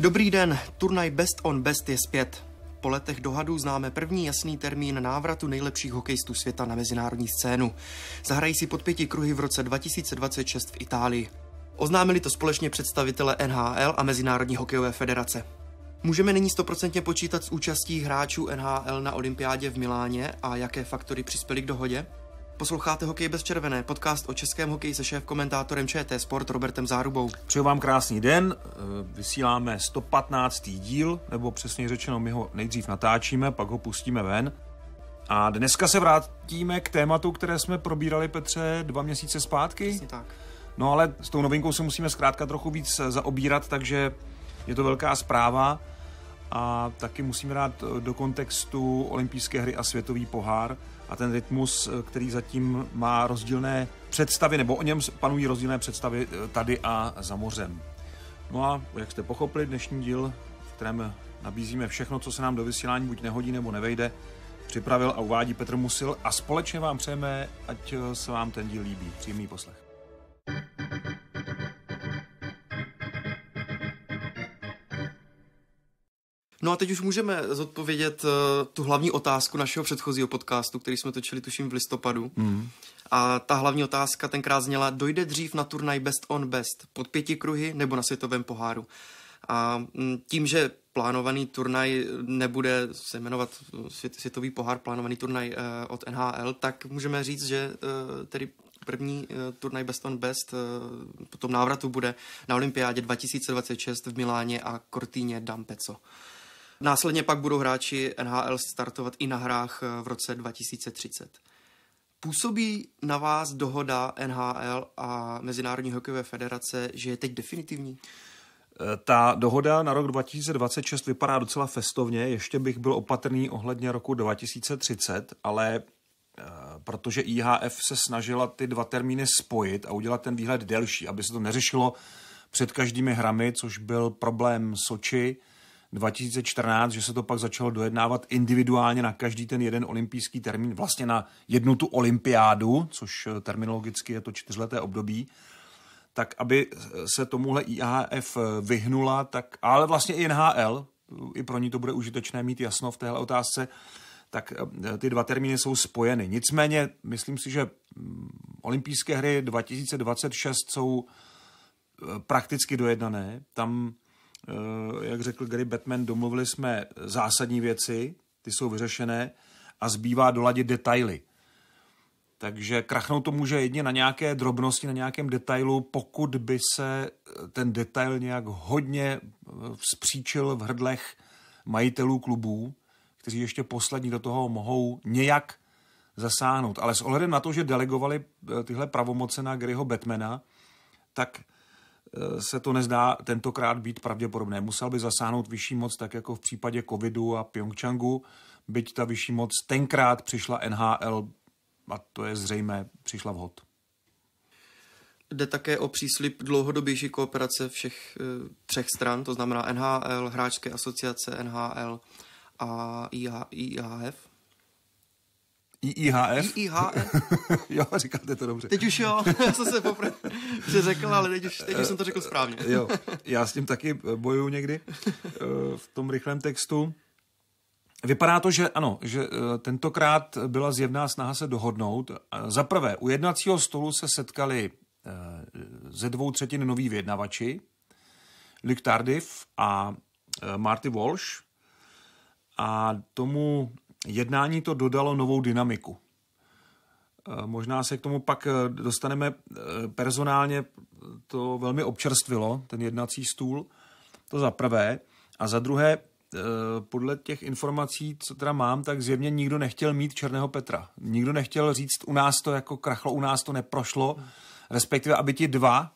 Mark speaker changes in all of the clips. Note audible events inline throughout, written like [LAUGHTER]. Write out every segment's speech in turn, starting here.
Speaker 1: Dobrý den, turnaj Best on Best je zpět. Po letech dohadů známe první jasný termín návratu nejlepších hokejistů světa na mezinárodní scénu. Zahrají si pod pěti kruhy v roce 2026 v Itálii. Oznámili to společně představitele NHL a Mezinárodní hokejové federace. Můžeme nyní stoprocentně počítat s účastí hráčů NHL na olympiádě v Miláně a jaké faktory přispěly k dohodě? Posloucháte Hokej bez červené, podcast
Speaker 2: o českém hokeji se šéf komentátorem ČT Sport Robertem Zárubou. Přeju vám krásný den, eh, vysíláme 115. díl, nebo přesně řečeno, my ho nejdřív natáčíme, pak ho pustíme ven. A dneska se vrátíme k tématu, které jsme probírali, Petře, dva měsíce zpátky. Přesně tak. No ale s tou novinkou se musíme zkrátka trochu víc eh, zaobírat, takže je to velká zpráva a taky musíme dát do kontextu olympijské hry a světový pohár, a ten rytmus, eh, který zatím má rozdílné představy, nebo o něm panují rozdílné představy eh, tady a za mořem. No a jak jste pochopili, dnešní díl, v kterém nabízíme všechno, co se nám do vysílání buď nehodí nebo nevejde, připravil a uvádí Petr Musil a společně vám přejeme, ať eh, se vám ten díl líbí. Příjemný poslech. thank you
Speaker 1: No a teď už můžeme zodpovědět uh, tu hlavní otázku našeho předchozího podcastu, který jsme točili tuším v listopadu. Mm. A ta hlavní otázka tenkrát zněla, dojde dřív na turnaj Best on Best pod pěti kruhy nebo na světovém poháru? A mm, tím, že plánovaný turnaj nebude se jmenovat eh, svět, světový pohár, plánovaný turnaj uh, od NHL, tak můžeme říct, že uh, tedy první uh, turnaj Best on Best uh, po tom návratu bude na olympiádě 2026 v Miláně a Cortíně Dampeco. Následně pak budou hráči NHL startovat i na hrách eh, v roce 2030. Působí na vás dohoda NHL a Mezinárodní hokejové federace, že je teď definitivní? Eh,
Speaker 2: ta dohoda na rok 2026 vypadá docela festovně, ještě bych byl opatrný ohledně roku 2030, ale eh, protože IHF se snažila ty dva termíny spojit a udělat ten výhled delší, aby se to neřešilo před každými hrami, což byl problém Soči, 2014, že se to pak začalo dojednávat individuálně na každý ten jeden olympijský termín, vlastně na jednu tu olympiádu, což eh, terminologicky je to čtyřleté období, tak aby eh, se tomuhle IAF eh, vyhnula, tak, ale vlastně i NHL, i pro ní to bude užitečné mít jasno v téhle otázce, tak ty dva termíny jsou spojeny. Nicméně, myslím si, že mm, olympijské hry 2026 jsou prakticky dojednané. Tam Eh, jak řekl Gary Batman, domluvili jsme zásadní věci, ty jsou vyřešené a zbývá doladit detaily. Takže krachnout to může jedně na nějaké drobnosti, na nějakém detailu, pokud by se eh, ten detail nějak hodně eh, vzpříčil v hrdlech majitelů klubů, kteří ještě poslední do toho mohou nějak zasáhnout. Ale s ohledem na to, že delegovali tyhle pravomoce na Garyho Batmana, tak Eh, se to nezdá tentokrát být pravděpodobné. Musel by zasáhnout vyšší moc, tak jako v případě covidu a Pyeongchangu, byť ta vyšší moc tenkrát přišla NHL a to je zřejmé, přišla vhod.
Speaker 1: Jde také o příslip dlouhodobější kooperace všech eh, třech stran, to znamená NHL, Hráčské asociace NHL a IHF.
Speaker 2: IIHF? IIHF. [LAUGHS] jo, říkáte to dobře. Teď už
Speaker 1: jo, co [LAUGHS] se poprvé
Speaker 2: řekl, ale teď už, teď už eh, jsem to řekl správně. Eh, jo, já s tím taky eh, bojuju někdy v tom rychlém textu. Vypadá to, že ano, že tentokrát byla zjevná snaha se dohodnout. Za prvé, u jednacího stolu se setkali ze dvou třetin noví vyjednavači, Luke Tardif a Marty Walsh. A tomu jednání to dodalo novou dynamiku. E, možná se k tomu pak e, dostaneme e, personálně, to velmi občerstvilo, ten jednací stůl, to za prvé. A za druhé, podle těch informací, co teda mám, tak zjevně nikdo nechtěl mít Černého Petra. Nikdo nechtěl říct, u nás to jako krachlo, u nás to neprošlo, respektive, aby ti dva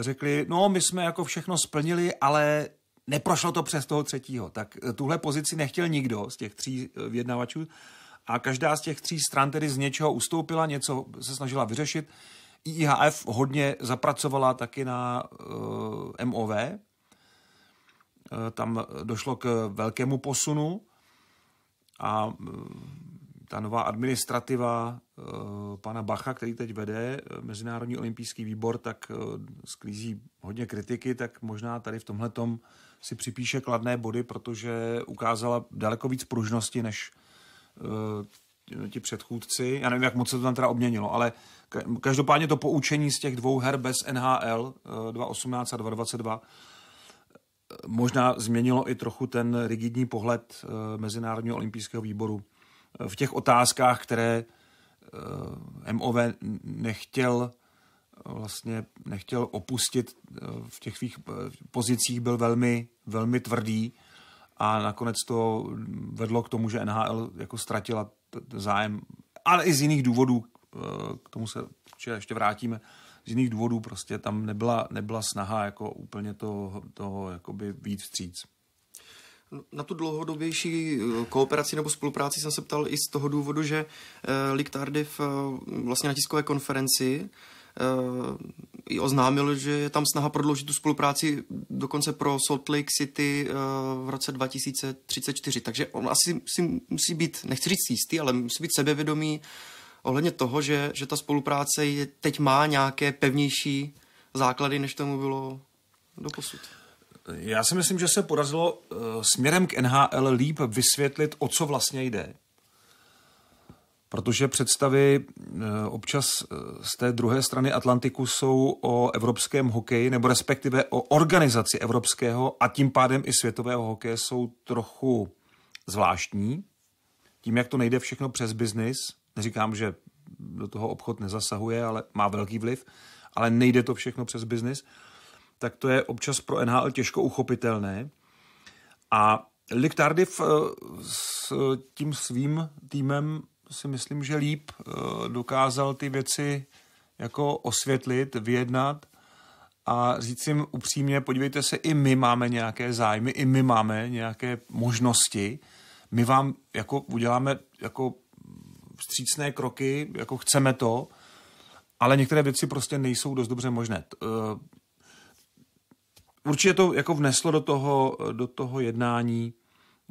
Speaker 2: řekli, no, my jsme jako všechno splnili, ale Neprošlo to přes toho třetího. Tak eh, tuhle pozici nechtěl nikdo z těch tří eh, vyjednavačů a každá z těch tří stran tedy z něčeho ustoupila, něco se snažila vyřešit. IIHF hodně zapracovala taky na uh, eh, MOV. Uh, tam došlo k velkému posunu a uh, ta nová administrativa eh, pana Bacha, který teď vede eh, Mezinárodní olympijský výbor, tak eh, sklízí hodně kritiky, tak možná tady v tomhle si připíše kladné body, protože ukázala daleko víc pružnosti než ti předchůdci. Já nevím, jak moc se to tam teda obměnilo, ale každopádně to poučení z těch dvou her bez NHL 2018 a 2022 možná změnilo i trochu ten rigidní pohled Mezinárodního olympijského výboru v těch otázkách, které eh, MOV nechtěl vlastně nechtěl opustit eh, v těch svých eh, pozicích, byl velmi, velmi tvrdý a nakonec to vedlo k tomu, že NHL jako ztratila zájem, ale i z jiných důvodů, k tomu se ještě vrátíme, z jiných důvodů prostě tam nebyla, nebyla snaha jako úplně toho, toho jakoby víc vstříc.
Speaker 1: Na tu dlouhodobější eh, kooperaci nebo spolupráci jsem se ptal i z toho důvodu, že Lik uh, eh, eh, vlastně na tiskové konferenci i oznámil, že je tam snaha prodloužit tu spolupráci dokonce pro Salt Lake City v roce 2034. Takže on asi si musí být, nechci říct jistý, ale musí být sebevědomý ohledně toho, že, že ta spolupráce je, teď má nějaké pevnější základy, než tomu bylo doposud.
Speaker 2: Já si myslím, že se podařilo uh, směrem k NHL líp vysvětlit, o co vlastně jde. Protože představy uh, občas eh, z té druhé strany Atlantiku jsou o evropském hokeji, nebo respektive o organizaci evropského a tím pádem i světového hokeje jsou trochu zvláštní. Tím, jak to nejde všechno přes biznis, neříkám, že do toho obchod nezasahuje, ale má velký vliv, ale nejde to všechno přes biznis. Uh, tak to je občas pro NHL těžko uchopitelné. A Lik Tardif eh, s tím svým týmem si myslím, že líp eh, dokázal ty věci jako osvětlit, vyjednat a říct jim upřímně, podívejte se, i my máme nějaké zájmy, i my máme nějaké možnosti, my vám jako uděláme jako vstřícné kroky, jako chceme to, ale některé věci prostě nejsou dost dobře možné. Eh, určitě to jako vneslo do toho, do toho jednání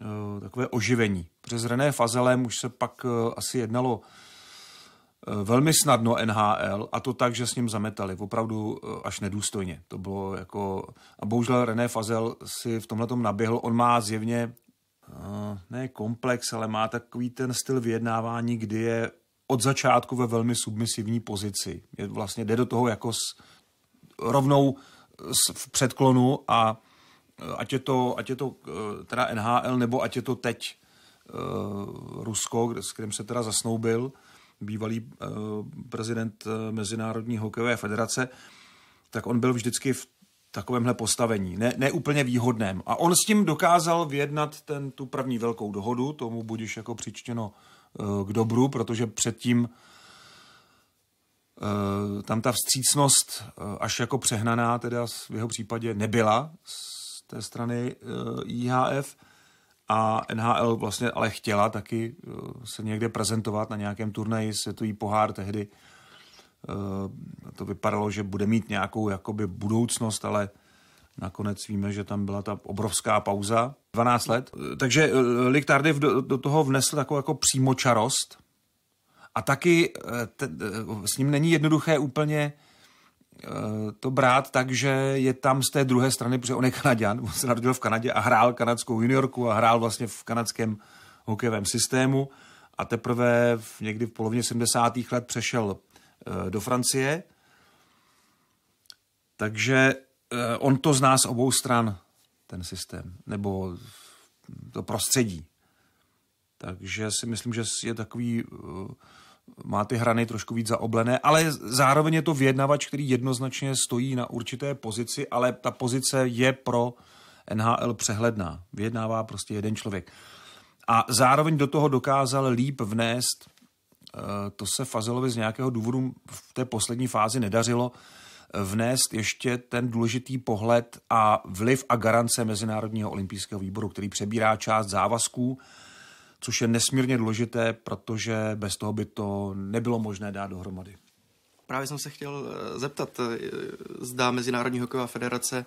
Speaker 2: eh, takové oživení. Protože s René Fazelem už se pak eh, asi jednalo eh, velmi snadno NHL a to tak, že s ním zametali, opravdu až nedůstojně. To bylo jako... A bohužel René Fazel si v tomhle tom naběhl. On má zjevně ne komplex, ale má takový ten styl vyjednávání, kdy je od začátku ve velmi submisivní pozici. Je vlastně jde do toho jako s, rovnou v předklonu a eh, ať je to, ať je to eh, teda NHL nebo ať je to teď eh, Rusko, s kterým se teda zasnoubil bývalý prezident Mezinárodní hokejové federace, tak on byl vždycky v takovémhle postavení, ne, ne úplně výhodném. A on s tím dokázal vyjednat ten, tu první velkou dohodu, tomu budiš jako přičteno k dobru, protože předtím Eh, tam ta vstřícnost eh, až jako přehnaná teda v jeho případě nebyla z té strany eh, IHF a NHL vlastně ale chtěla taky se někde prezentovat na nějakém turnaji světový pohár tehdy. To vypadalo, že bude mít nějakou jakoby budoucnost, ale Nakonec víme, že tam byla ta obrovská pauza, 12 let. Takže Lik Tardiv do, do toho vnesl takovou jako přímočarost, a taky eh, te, eh, s ním není jednoduché úplně eh, to brát tak, že je tam z té druhé strany, protože on je Kanaděn, on se narodil v Kanadě a hrál kanadskou juniorku a hrál vlastně v kanadském hokejovém systému a teprve v, někdy v polovině 70. let přešel do Francie. Takže on to zná z obou stran, ten systém, nebo to prostředí. Takže si myslím, že je takový má ty hrany trošku víc zaoblené, ale zároveň je to vyjednavač, který jednoznačně stojí na určité pozici, ale ta pozice je pro NHL přehledná. Vyjednává prostě jeden člověk. A zároveň do toho dokázal líp vnést, eh, to se Fazelovi z nějakého důvodu v té poslední fázi nedařilo, eh, vnést ještě ten důležitý pohled a vliv a garance Mezinárodního olympijského výboru, který přebírá část závazků, což je nesmírně důležité, protože bez toho by to nebylo možné dát dohromady.
Speaker 1: Právě jsem se chtěl eh, zeptat, eh, zda Mezinárodní hokejová federace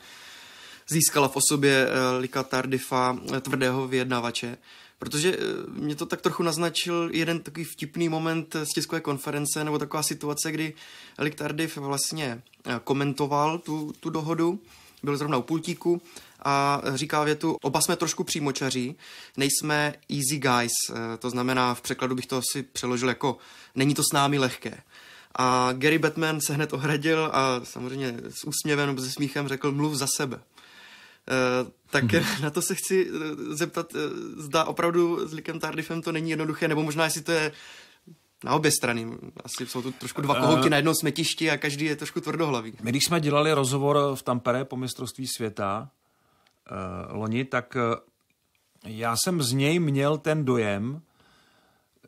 Speaker 1: získala v osobě eh, Lika Tardifa tvrdého vyjednavače, protože mě to tak trochu naznačil jeden takový vtipný moment z tiskové konference, nebo taková situace, kdy Lik Tardif vlastně komentoval tu, tu dohodu, byl zrovna u pultíku a říká větu, oba jsme trošku přímočaří, nejsme easy guys, eh, to znamená v překladu bych to asi přeložil jako není to s námi lehké. A Gary Batman se hned ohradil a samozřejmě s úsměvem nebo se smíchem řekl mluv za sebe. Eh, tak hmm [LAUGHS] na to se chci eh, zeptat, zda opravdu s Likem Tardifem to není jednoduché, nebo možná jestli to je na obě strany. Asi jsou tu trošku dva kohouti na jednom smetišti a
Speaker 2: každý je trošku tvrdohlavý. My když jsme dělali rozhovor v Tampere po mistrovství světa, Eh, loni, tak eh, já jsem z něj měl ten dojem,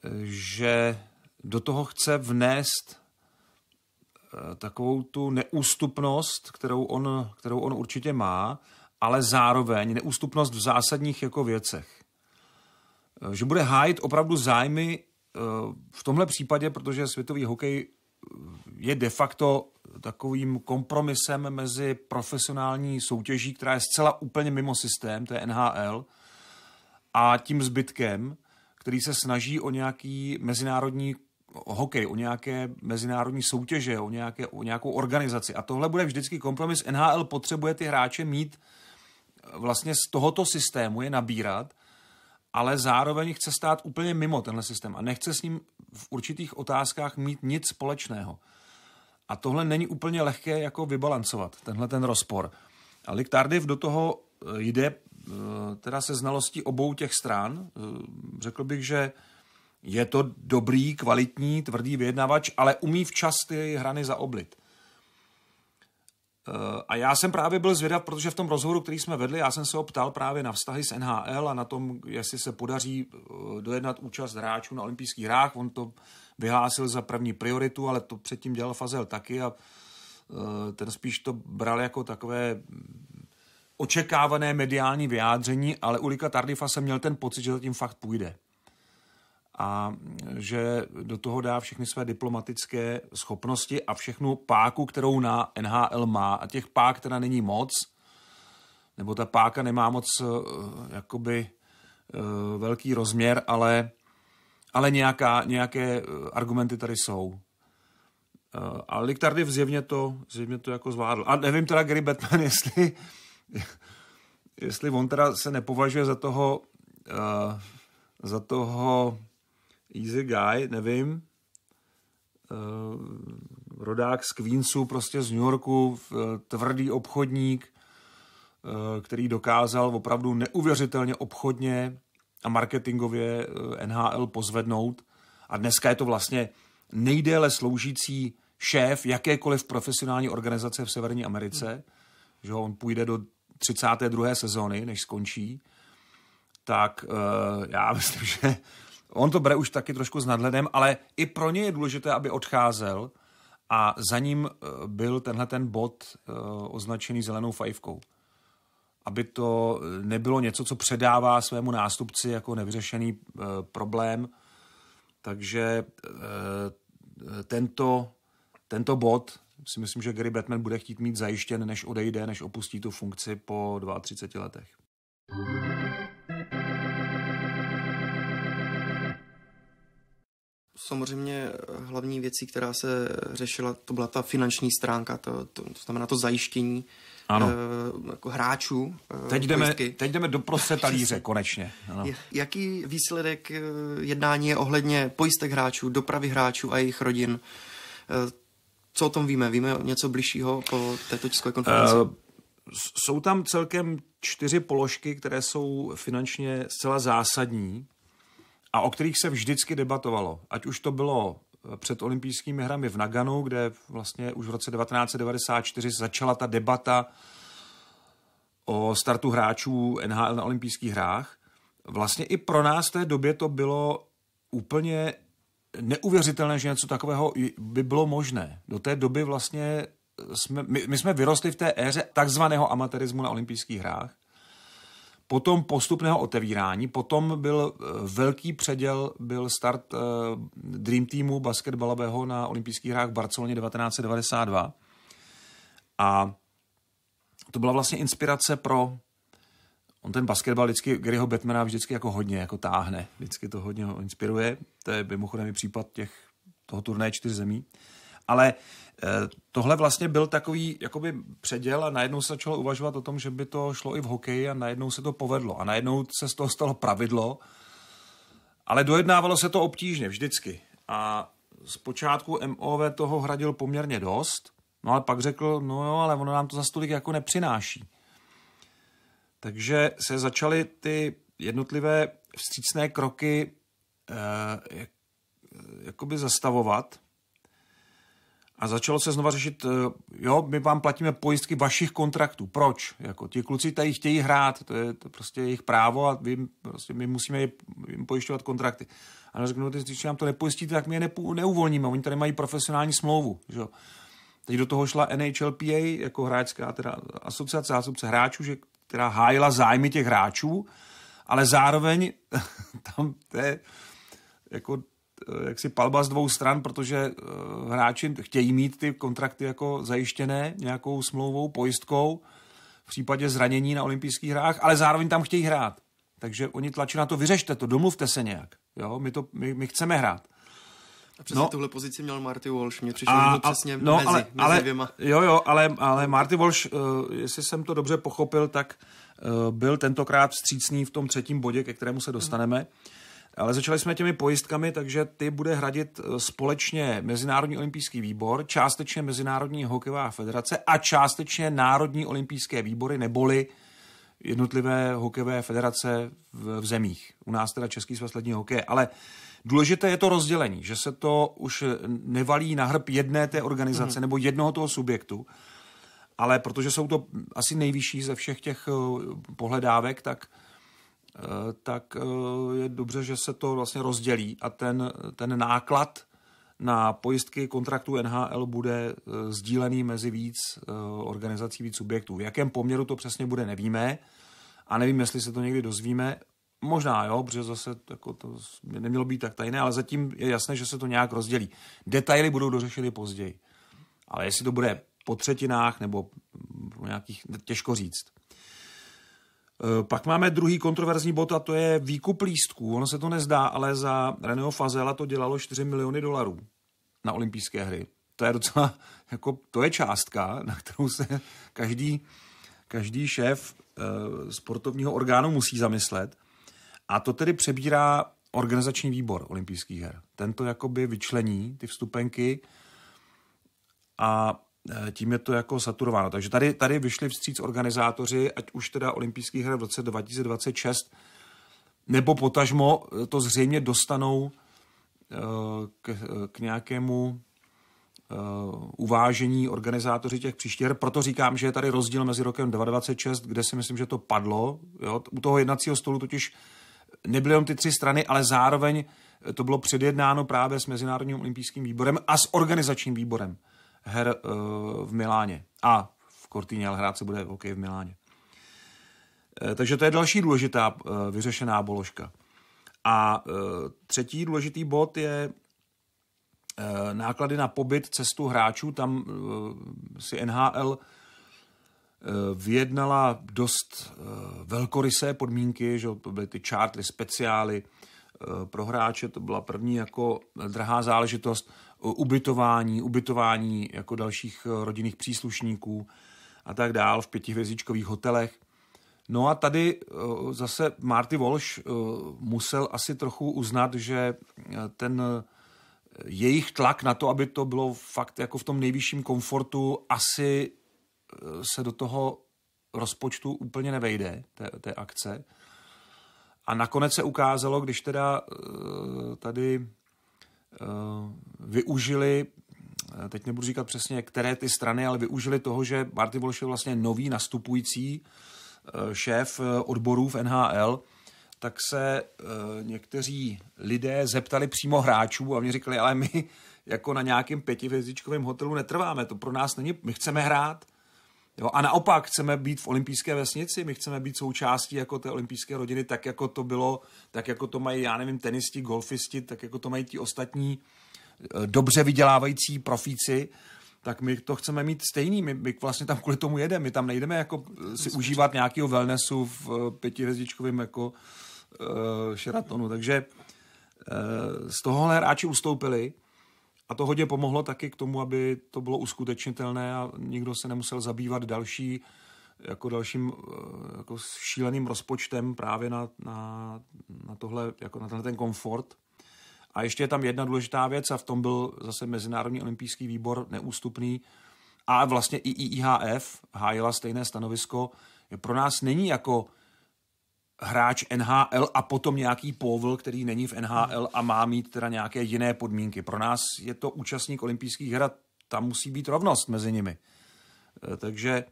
Speaker 2: eh, že do toho chce vnést takovou tu neústupnost, kterou on, kterou on určitě má, ale zároveň neústupnost v zásadních jako věcech. Že bude hájit opravdu zájmy v tomhle případě, protože světový hokej je de facto takovým kompromisem mezi profesionální soutěží, která je zcela úplně mimo systém, to je NHL, a tím zbytkem, který se snaží o nějaký mezinárodní hokej, o nějaké mezinárodní soutěže, o, nějaké, o nějakou organizaci. A tohle bude vždycky kompromis. NHL potřebuje ty hráče mít eh, vlastně z tohoto systému je nabírat, ale zároveň chce stát úplně mimo tenhle systém a nechce s ním v určitých otázkách mít nic společného. A tohle není úplně lehké jako vybalancovat, tenhle ten rozpor. A Lik Tardiv do toho eh, jde eh, teda se znalostí obou těch stran. Eh, řekl bych, že je to dobrý, kvalitní, tvrdý vyjednavač, ale umí včas ty hrany zaoblit. Eh, a já jsem právě byl zvědav, protože v tom rozhovoru, který jsme vedli, já jsem se optal právě na vztahy s NHL a na tom, jestli se podaří eh, dojednat účast hráčů na olympijských hrách. On to vyhlásil za první prioritu, ale to předtím dělal Fazel taky a eh, ten spíš to bral jako takové mm, očekávané mediální vyjádření, ale u Lika Tardifa jsem měl ten pocit, že zatím fakt půjde a že do toho dá všechny své diplomatické schopnosti a všechnu páku, kterou na NHL má. A těch pák teda není moc, nebo ta páka nemá moc eh, jakoby eh, velký rozměr, ale, ale nějaká, nějaké eh, argumenty tady jsou. A Liktardy zjevně to, zjevně to jako zvládl. A nevím teda Gary Batman, [LAUGHS] jestli, jestli on teda se nepovažuje za toho, za toho easy guy, nevím, eh, rodák z Queensu, prostě z New Yorku, eh, tvrdý obchodník, eh, který dokázal opravdu neuvěřitelně obchodně a marketingově NHL pozvednout. A dneska je to vlastně nejdéle sloužící šéf jakékoliv profesionální organizace v Severní Americe, že on půjde do 32. sezóny, než skončí, tak já [LAUGHS] myslím, že On to bere už taky trošku s nadhledem, ale i pro ně je důležité, aby odcházel a za ním eh, byl tenhle ten bod eh, označený zelenou fajfkou. Aby to eh, nebylo něco, co předává svému nástupci jako nevyřešený problém. Takže tento, tento bod si myslím, že Gary Batman bude chtít mít zajištěn, než odejde, než opustí tu funkci po 32 letech.
Speaker 1: Samozřejmě eh, hlavní věcí, která se řešila, to byla ta finanční stránka, to, to, to znamená to zajištění ano. Uh, jako hráčů. Uh, teď, jdeme, teď jdeme do prosetalíře [LAUGHS]
Speaker 2: konečně. Ano.
Speaker 1: Jaký výsledek jednání je ohledně pojistek hráčů, dopravy hráčů a jejich rodin? Uh, co o tom víme?
Speaker 2: Víme něco bližšího po této tiskové konferenci? Uh, jsou tam celkem čtyři položky, které jsou finančně zcela zásadní a o kterých se vždycky debatovalo. Ať už to bylo eh, před olympijskými hrami v Naganu, kde vlastně už v roce 1994 začala ta debata o startu hráčů NHL na olympijských hrách. Vlastně i pro nás v té době to bylo úplně neuvěřitelné, že něco takového by bylo možné. Do té doby vlastně jsme, my, my jsme vyrostli v té éře takzvaného amatérismu na olympijských hrách potom postupného otevírání, potom byl eh, velký předěl, byl start eh, Dream Teamu basketbalového na olympijských hrách v Barceloně 1992. A to byla vlastně inspirace pro On ten basketbal vždycky, Garyho Batmana vždycky jako hodně jako táhne. Vždycky to hodně ho inspiruje. To je mimochodem i případ těch, toho turné čtyř zemí. Ale Eh, tohle vlastně byl takový jakoby předěl a najednou se začalo uvažovat o tom, že by to šlo i v hokeji a najednou se to povedlo. A najednou se z toho stalo pravidlo, ale dojednávalo se to obtížně vždycky. A zpočátku MOV toho hradil poměrně dost, no ale pak řekl, no jo, ale ono nám to za stolik jako nepřináší. Takže se začaly ty jednotlivé vstřícné kroky eh, jakoby zastavovat – a začalo se znova řešit, eh, jo, my vám platíme pojistky vašich kontraktů. Proč? Jako, ti kluci tady chtějí hrát, to je to prostě jejich právo a my, prostě my musíme jim pojišťovat kontrakty. A řeknu, no, ty, když nám to nepojistíte, tak my je nepů, neuvolníme. Oni tady mají profesionální smlouvu. Že? Teď do toho šla NHLPA jako hráčská teda asociace, asociace hráčů, že, která hájila zájmy těch hráčů, ale zároveň [LAUGHS] tam to je, jako Eh, jaksi palba z dvou stran, protože eh, hráči chtějí mít ty kontrakty jako zajištěné nějakou smlouvou, pojistkou v případě zranění na olympijských hrách, ale zároveň tam chtějí hrát. Takže oni tlačí na to, vyřešte to, domluvte se nějak. Jo, my, to, my, my chceme hrát.
Speaker 1: A přesně no, tuhle pozici měl Marty Walsh, mě přišlo, a, že přesně no, mezi, ale, mezi ale, dvěma.
Speaker 2: Jo, jo, ale, ale Marty Walsh, uh, jestli jsem to dobře pochopil, tak uh, byl tentokrát vstřícný v tom třetím bodě, ke kterému se dostaneme. Hmm ale začali jsme těmi pojistkami, takže ty bude hradit eh, společně Mezinárodní olympijský výbor, částečně Mezinárodní hokejová federace a částečně Národní olympijské výbory neboli jednotlivé hokejové federace v, v zemích. U nás teda Český svaz ledního hokeje, ale důležité je to rozdělení, že se to už nevalí na hrb jedné té organizace mm-hmm. nebo jednoho toho subjektu, ale protože jsou to asi nejvyšší ze všech těch eh, pohledávek, tak Eh, tak eh, je dobře, že se to vlastně rozdělí a ten, ten náklad na pojistky kontraktu NHL bude eh, sdílený mezi víc organizací, víc subjektů. V jakém poměru to přesně bude, nevíme a nevím, jestli se to někdy dozvíme. Možná jo, protože zase jako to nemělo být tak tajné, ale zatím je jasné, že se to nějak rozdělí. Detaily budou dořešeny později. Ale jestli to bude po třetinách nebo nějakých, těžko říct. Eh, pak máme druhý kontroverzní bod a to je výkup lístků. Ono se to nezdá, ale za Reného Fazela to dělalo 4 miliony dolarů na olympijské hry. To je docela, [LAUGHS] jako, to je částka, na kterou se každý, každý šéf eh, sportovního orgánu musí zamyslet. A to tedy přebírá organizační výbor olympijských her. Tento jakoby vyčlení ty vstupenky a Eh, tím je to jako saturováno. Takže tady, tady vyšli vstříc organizátoři, ať už teda olympijských her v roce 2026, nebo potažmo eh, to zřejmě dostanou eh, k, k nějakému uvážení organizátoři těch příštích her. Proto říkám, že je tady rozdíl mezi rokem 2026, kde si myslím, že to padlo. Jo? U toho jednacího stolu totiž nebyly jenom ty tři strany, ale zároveň to bylo předjednáno právě s Mezinárodním olympijským výborem a s organizačním výborem her uh, v Miláně. A v Cortíně, ale hrát se bude OK v Miláně. Eh, takže to je další důležitá eh, vyřešená boložka. A třetí důležitý bod je náklady na pobyt, cestu hráčů. Tam si NHL vyjednala dost velkorysé podmínky, že to byly ty čártry speciály pro hráče, to byla první jako drahá záležitost ubytování, ubytování jako dalších eh, rodinných příslušníků a tak dál v pětihvězdičkových hotelech. No a tady eh, zase Marty Walsh eh, musel asi trochu uznat, že ten jejich tlak na to, aby to bylo fakt jako v tom nejvyšším komfortu, asi se do toho rozpočtu úplně nevejde, té, té akce. A nakonec se ukázalo, když teda tady Eh, využili, eh, teď nebudu říkat přesně, které ty strany, ale využili toho, že Marty Walsh je vlastně nový nastupující eh, šéf odborů v NHL, tak se někteří lidé zeptali přímo hráčů a mě říkali, ale my jako na nějakém pětivězdičkovém hotelu netrváme, to pro nás není, my chceme hrát. Jo, a naopak chceme být v olympijské vesnici, my chceme být součástí jako té olympijské rodiny, tak jako to bylo, tak jako to mají, já nevím, tenisti, golfisti, tak jako to mají ti ostatní eh, dobře vydělávající profíci, tak my to chceme mít stejný. My, my vlastně tam kvůli tomu jedeme. My tam nejdeme jako eh, si užívat nějakého wellnessu v eh, pětihvězdičkovém jako uh, šeratonu, Takže uh, z tohohle hráči ustoupili a to hodně pomohlo taky k tomu, aby to bylo uskutečnitelné a nikdo se nemusel zabývat další jako dalším eh, jako šíleným rozpočtem právě na, na, na tohle, jako na ten komfort. A ještě je tam jedna důležitá věc a v tom byl zase Mezinárodní olympijský výbor neústupný a vlastně i IIHF hájila stejné stanovisko. Pro nás není jako hráč NHL a potom nějaký povl, který není v NHL a má mít teda nějaké jiné podmínky. Pro nás je to účastník olympijských her a tam musí být rovnost mezi nimi. Eh, takže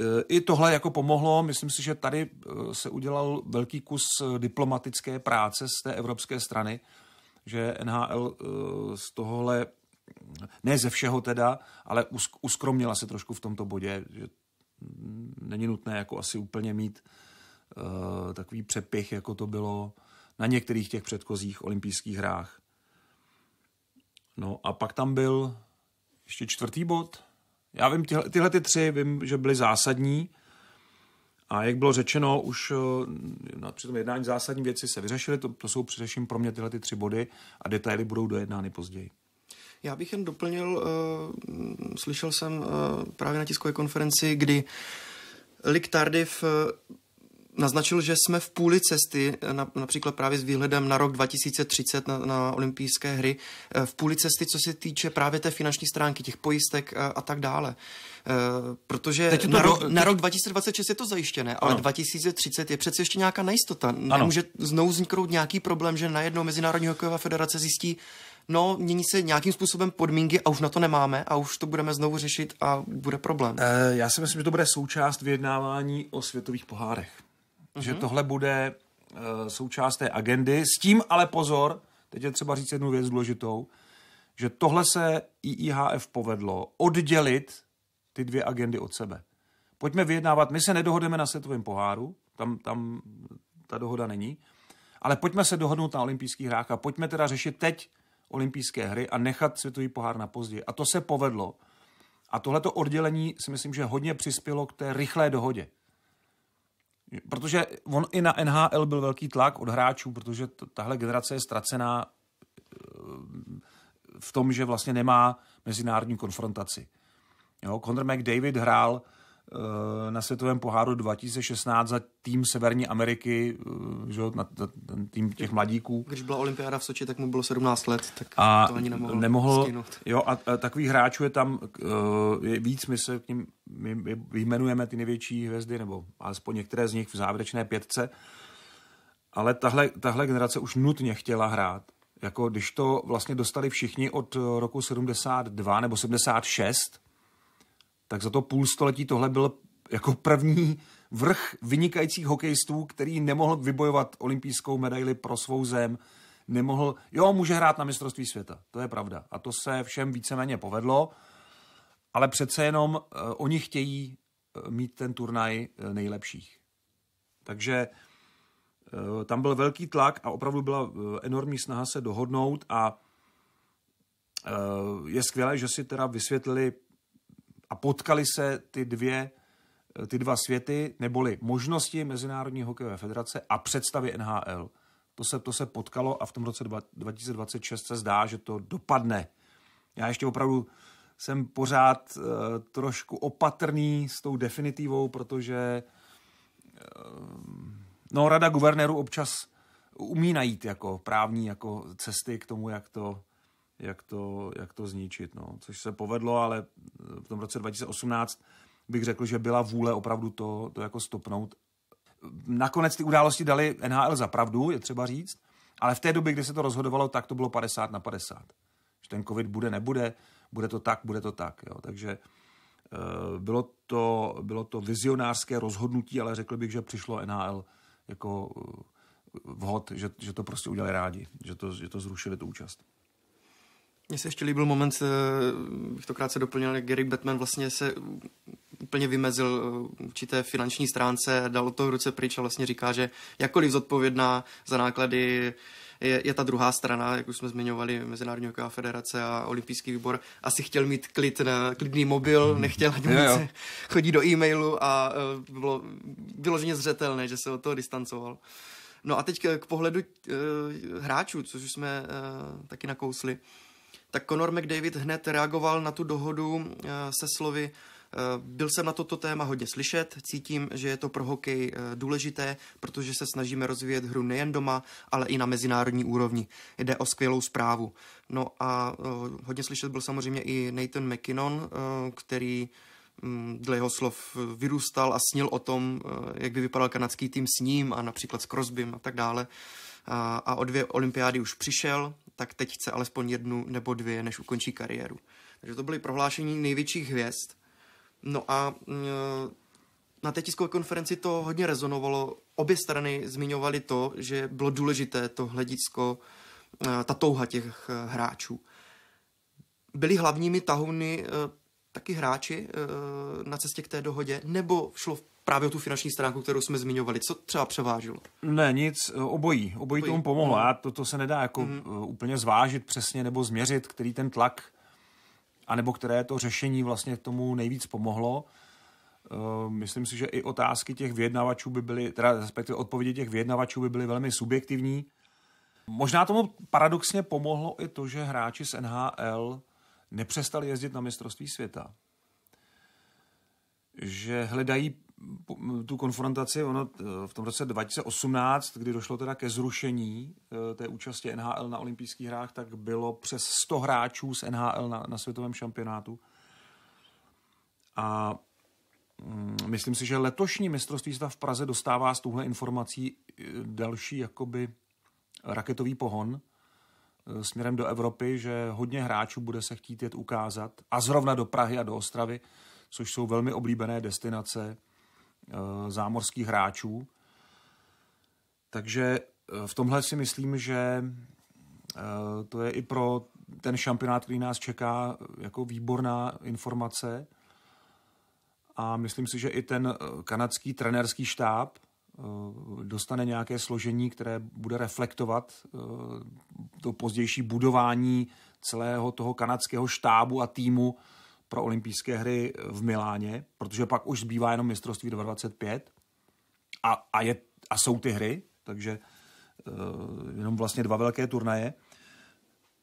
Speaker 2: eh, i tohle jako pomohlo. Myslím si, že tady eh, se udělal velký kus diplomatické práce z té evropské strany, že NHL z tohohle, ne ze všeho teda, ale uskromnila se trošku v tomto bodě, že mm, není nutné jako asi úplně mít uh, Eh, takový přepěch, jako to bylo na některých těch předchozích olympijských hrách. No a pak tam byl ještě čtvrtý bod. Já vím, tyhle, tyhle ty tři vím, že byly zásadní. A jak bylo řečeno, už eh, na při tom jednání zásadní věci se vyřešily, to, to jsou především pro mě tyhle ty tři body a detaily budou dojednány později.
Speaker 1: Já bych jen doplnil, uh, slyšel jsem uh, právě na tiskové konferenci, kdy Lik Tardif uh, naznačil, že jsme v půli cesty, eh, na, například právě s výhledem na rok 2030 na, na olympijské hry, eh, v půli cesty, co se týče právě té finanční stránky, těch pojistek a, eh, a tak dále. E, protože teď na, ro, teď... na rok 2026 je to zajištěné, ale ano. 2030 je přece ještě nějaká nejistota. Nemůže ano. znovu vzniknout nějaký problém, že najednou Mezinárodní hokejová federace zjistí, no, mění se nějakým způsobem podmínky a už na to nemáme a už to budeme znovu
Speaker 2: řešit a bude problém. E, já si myslím, že to bude součást vyjednávání o světových pohárech mm-hmm. že mhm. tohle bude eh, součást té agendy. S tím ale pozor, teď je třeba říct jednu věc důležitou, že tohle se IIHF povedlo oddělit ty dvě agendy od sebe. Pojďme vyjednávat, my se nedohodeme na světovém poháru, tam, tam ta dohoda není, ale pojďme se dohodnout na olympijských hrách a pojďme teda řešit teď olympijské hry a nechat světový pohár na později. A to se povedlo. A tohleto oddělení si myslím, že hodně přispělo k té rychlé dohodě. Protože on i na NHL byl velký tlak od hráčů, protože t- tahle generace je ztracená eh, v tom, že vlastně nemá mezinárodní konfrontaci. Jo, Conor McDavid hrál Eh, na světovém poháru 2016 za tým Severní Ameriky, eh, že, na, na tým těch mladíků. Když byla olympiáda v Soči, tak mu bylo 17 let, tak a to ani nemohl, nemohl Jo, a, a takových hráčů je tam eh, je víc, my se k ním my, my jmenujeme ty největší hvězdy, nebo alespoň některé z nich v závěrečné pětce, ale tahle, tahle generace už nutně chtěla hrát. Jako když to vlastně dostali všichni od roku 72 nebo 76, tak za to půl století tohle byl jako první vrch vynikajících hokejistů, který nemohl vybojovat olympijskou medaili pro svou zem, nemohl, jo, může hrát na mistrovství světa, to je pravda. A to se všem víceméně povedlo, ale přece jenom uh, oni chtějí eh, mít ten turnaj eh, nejlepších. Takže tam byl velký tlak a opravdu byla enormní snaha se dohodnout a je skvělé, že si teda vysvětlili a potkali se ty dvě ty dva světy, neboli možnosti Mezinárodní hokejové federace a představy NHL. To se, to se potkalo a v tom roce 2026 se zdá, že to dopadne. Já ještě opravdu jsem pořád eh, trošku opatrný s tou definitivou, protože eh, no, rada guvernéru občas umí najít jako právní jako cesty k tomu, jak to, jak to, jak to zničit. No. Což se povedlo, ale eh, v tom roce 2018 bych řekl, že byla vůle opravdu to, to jako stopnout. Nakonec ty události dali NHL za pravdu, je třeba říct, ale v té době, kdy se to rozhodovalo, tak to bylo 50 na 50. Že ten covid bude, nebude, bude to tak, bude to tak. Jo. Takže eh, bylo to, bylo to vizionářské rozhodnutí, ale řekl bych, že přišlo NHL jako eh, vhod, že, že to prostě udělali rádi, že to, že to zrušili tu účast.
Speaker 1: Mně se ještě líbil moment, eh, bych to krátce doplnil, jak Gary Batman vlastně se úplně vymezil eh, určité finanční stránce, dal to v ruce pryč a vlastně říká, že jakkoliv zodpovědná za náklady je, je ta druhá strana, jak už jsme zmiňovali, Mezinárodní hokejová federace a olympijský výbor, asi chtěl mít klid na, klidný mobil, mm. nechtěl, ať se chodí do e-mailu a eh, bylo vyloženě zřetelné, že se od toho distancoval. No a teď k pohledu hráčů, což už jsme taky nakousli tak Conor McDavid hned reagoval na tu dohodu eh, se slovy eh, byl jsem na toto téma hodně slyšet, cítím, že je to pro hokej eh, důležité, protože se snažíme rozvíjet hru nejen doma, ale i na mezinárodní úrovni. Jde o skvělou zprávu. No a hodně slyšet byl samozřejmě i Nathan McKinnon, který mm, dle jeho slov vyrůstal a snil o tom, jak by vypadal kanadský tým s ním a například s Crosbym a tak dále. A o dvě olympiády už přišel, tak teď chce alespoň jednu nebo dvě, než ukončí kariéru. Takže to byly prohlášení největších hvězd. No a mm, eh, na té tiskové konferenci to hodně rezonovalo. Obě strany zmiňovaly to, že bylo důležité to hledisko, eh, ta touha těch eh, hráčů. Byli hlavními tahouny taky hráči na cestě k té dohodě, nebo šlo právě o tu finanční stránku, kterou jsme zmiňovali. Co
Speaker 2: třeba převážilo? Ne, nic, obojí. Obojí, obojí. tomu pomohlo. A to, to se nedá jako mm. úplně zvážit přesně nebo změřit, který ten tlak, anebo které to řešení vlastně tomu nejvíc pomohlo. Eh, myslím si, že i otázky těch vyjednavačů by byly, teda respektive odpovědi těch vyjednavačů by byly velmi subjektivní. Možná tomu paradoxně pomohlo i to, že hráči z NHL nepřestali jezdit na mistrovství světa. Že hledají tu konfrontaci, ono v tom roce 2018, kdy došlo teda ke zrušení e, té účasti NHL na olympijských hrách, tak bylo přes 100 hráčů z NHL na, na světovém šampionátu. A mm, myslím si, že letošní mistrovství světa v Praze dostává z tuhle informací e, další jakoby raketový pohon e, směrem do Evropy, že hodně hráčů bude se chtít jet ukázat a zrovna do Prahy a do Ostravy, což jsou velmi oblíbené destinace Eh, zámorských hráčů. Takže eh, v tomhle si myslím, že eh, to je i pro ten šampionát, který nás čeká, jako výborná informace. A myslím si, že i ten kanadský trenerský štáb dostane nějaké složení, které bude reflektovat to pozdější budování celého toho kanadského štábu a týmu, pro olympijské hry v Miláně, protože pak už zbývá jenom mistrovství 2025 a, a, je, a jsou ty hry, takže uh, jenom vlastně dva velké turnaje.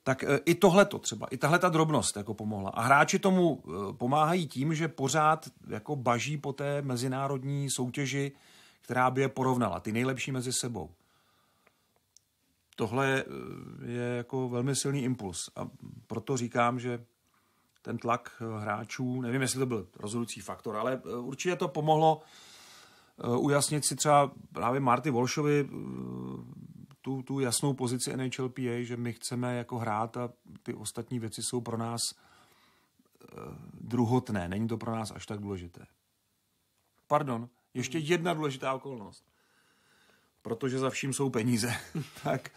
Speaker 2: Tak uh, i tohle to třeba, i tahle ta drobnost jako pomohla. A hráči tomu uh, pomáhají tím, že pořád jako baží po té mezinárodní soutěži, která by je porovnala, ty nejlepší mezi sebou. Tohle je jako velmi silný impuls a proto říkám, že ten tlak eh, hráčů. Nevím, jestli to byl rozhodující faktor, ale eh, určitě to pomohlo eh, ujasnit si třeba právě Marty Volšovi tu, tu jasnou pozici NHLPA, že my chceme jako hrát a ty ostatní věci jsou pro nás druhotné. Není to pro nás až tak důležité. Pardon, ještě jedna důležitá okolnost. Protože za vším jsou peníze. [LAUGHS] tak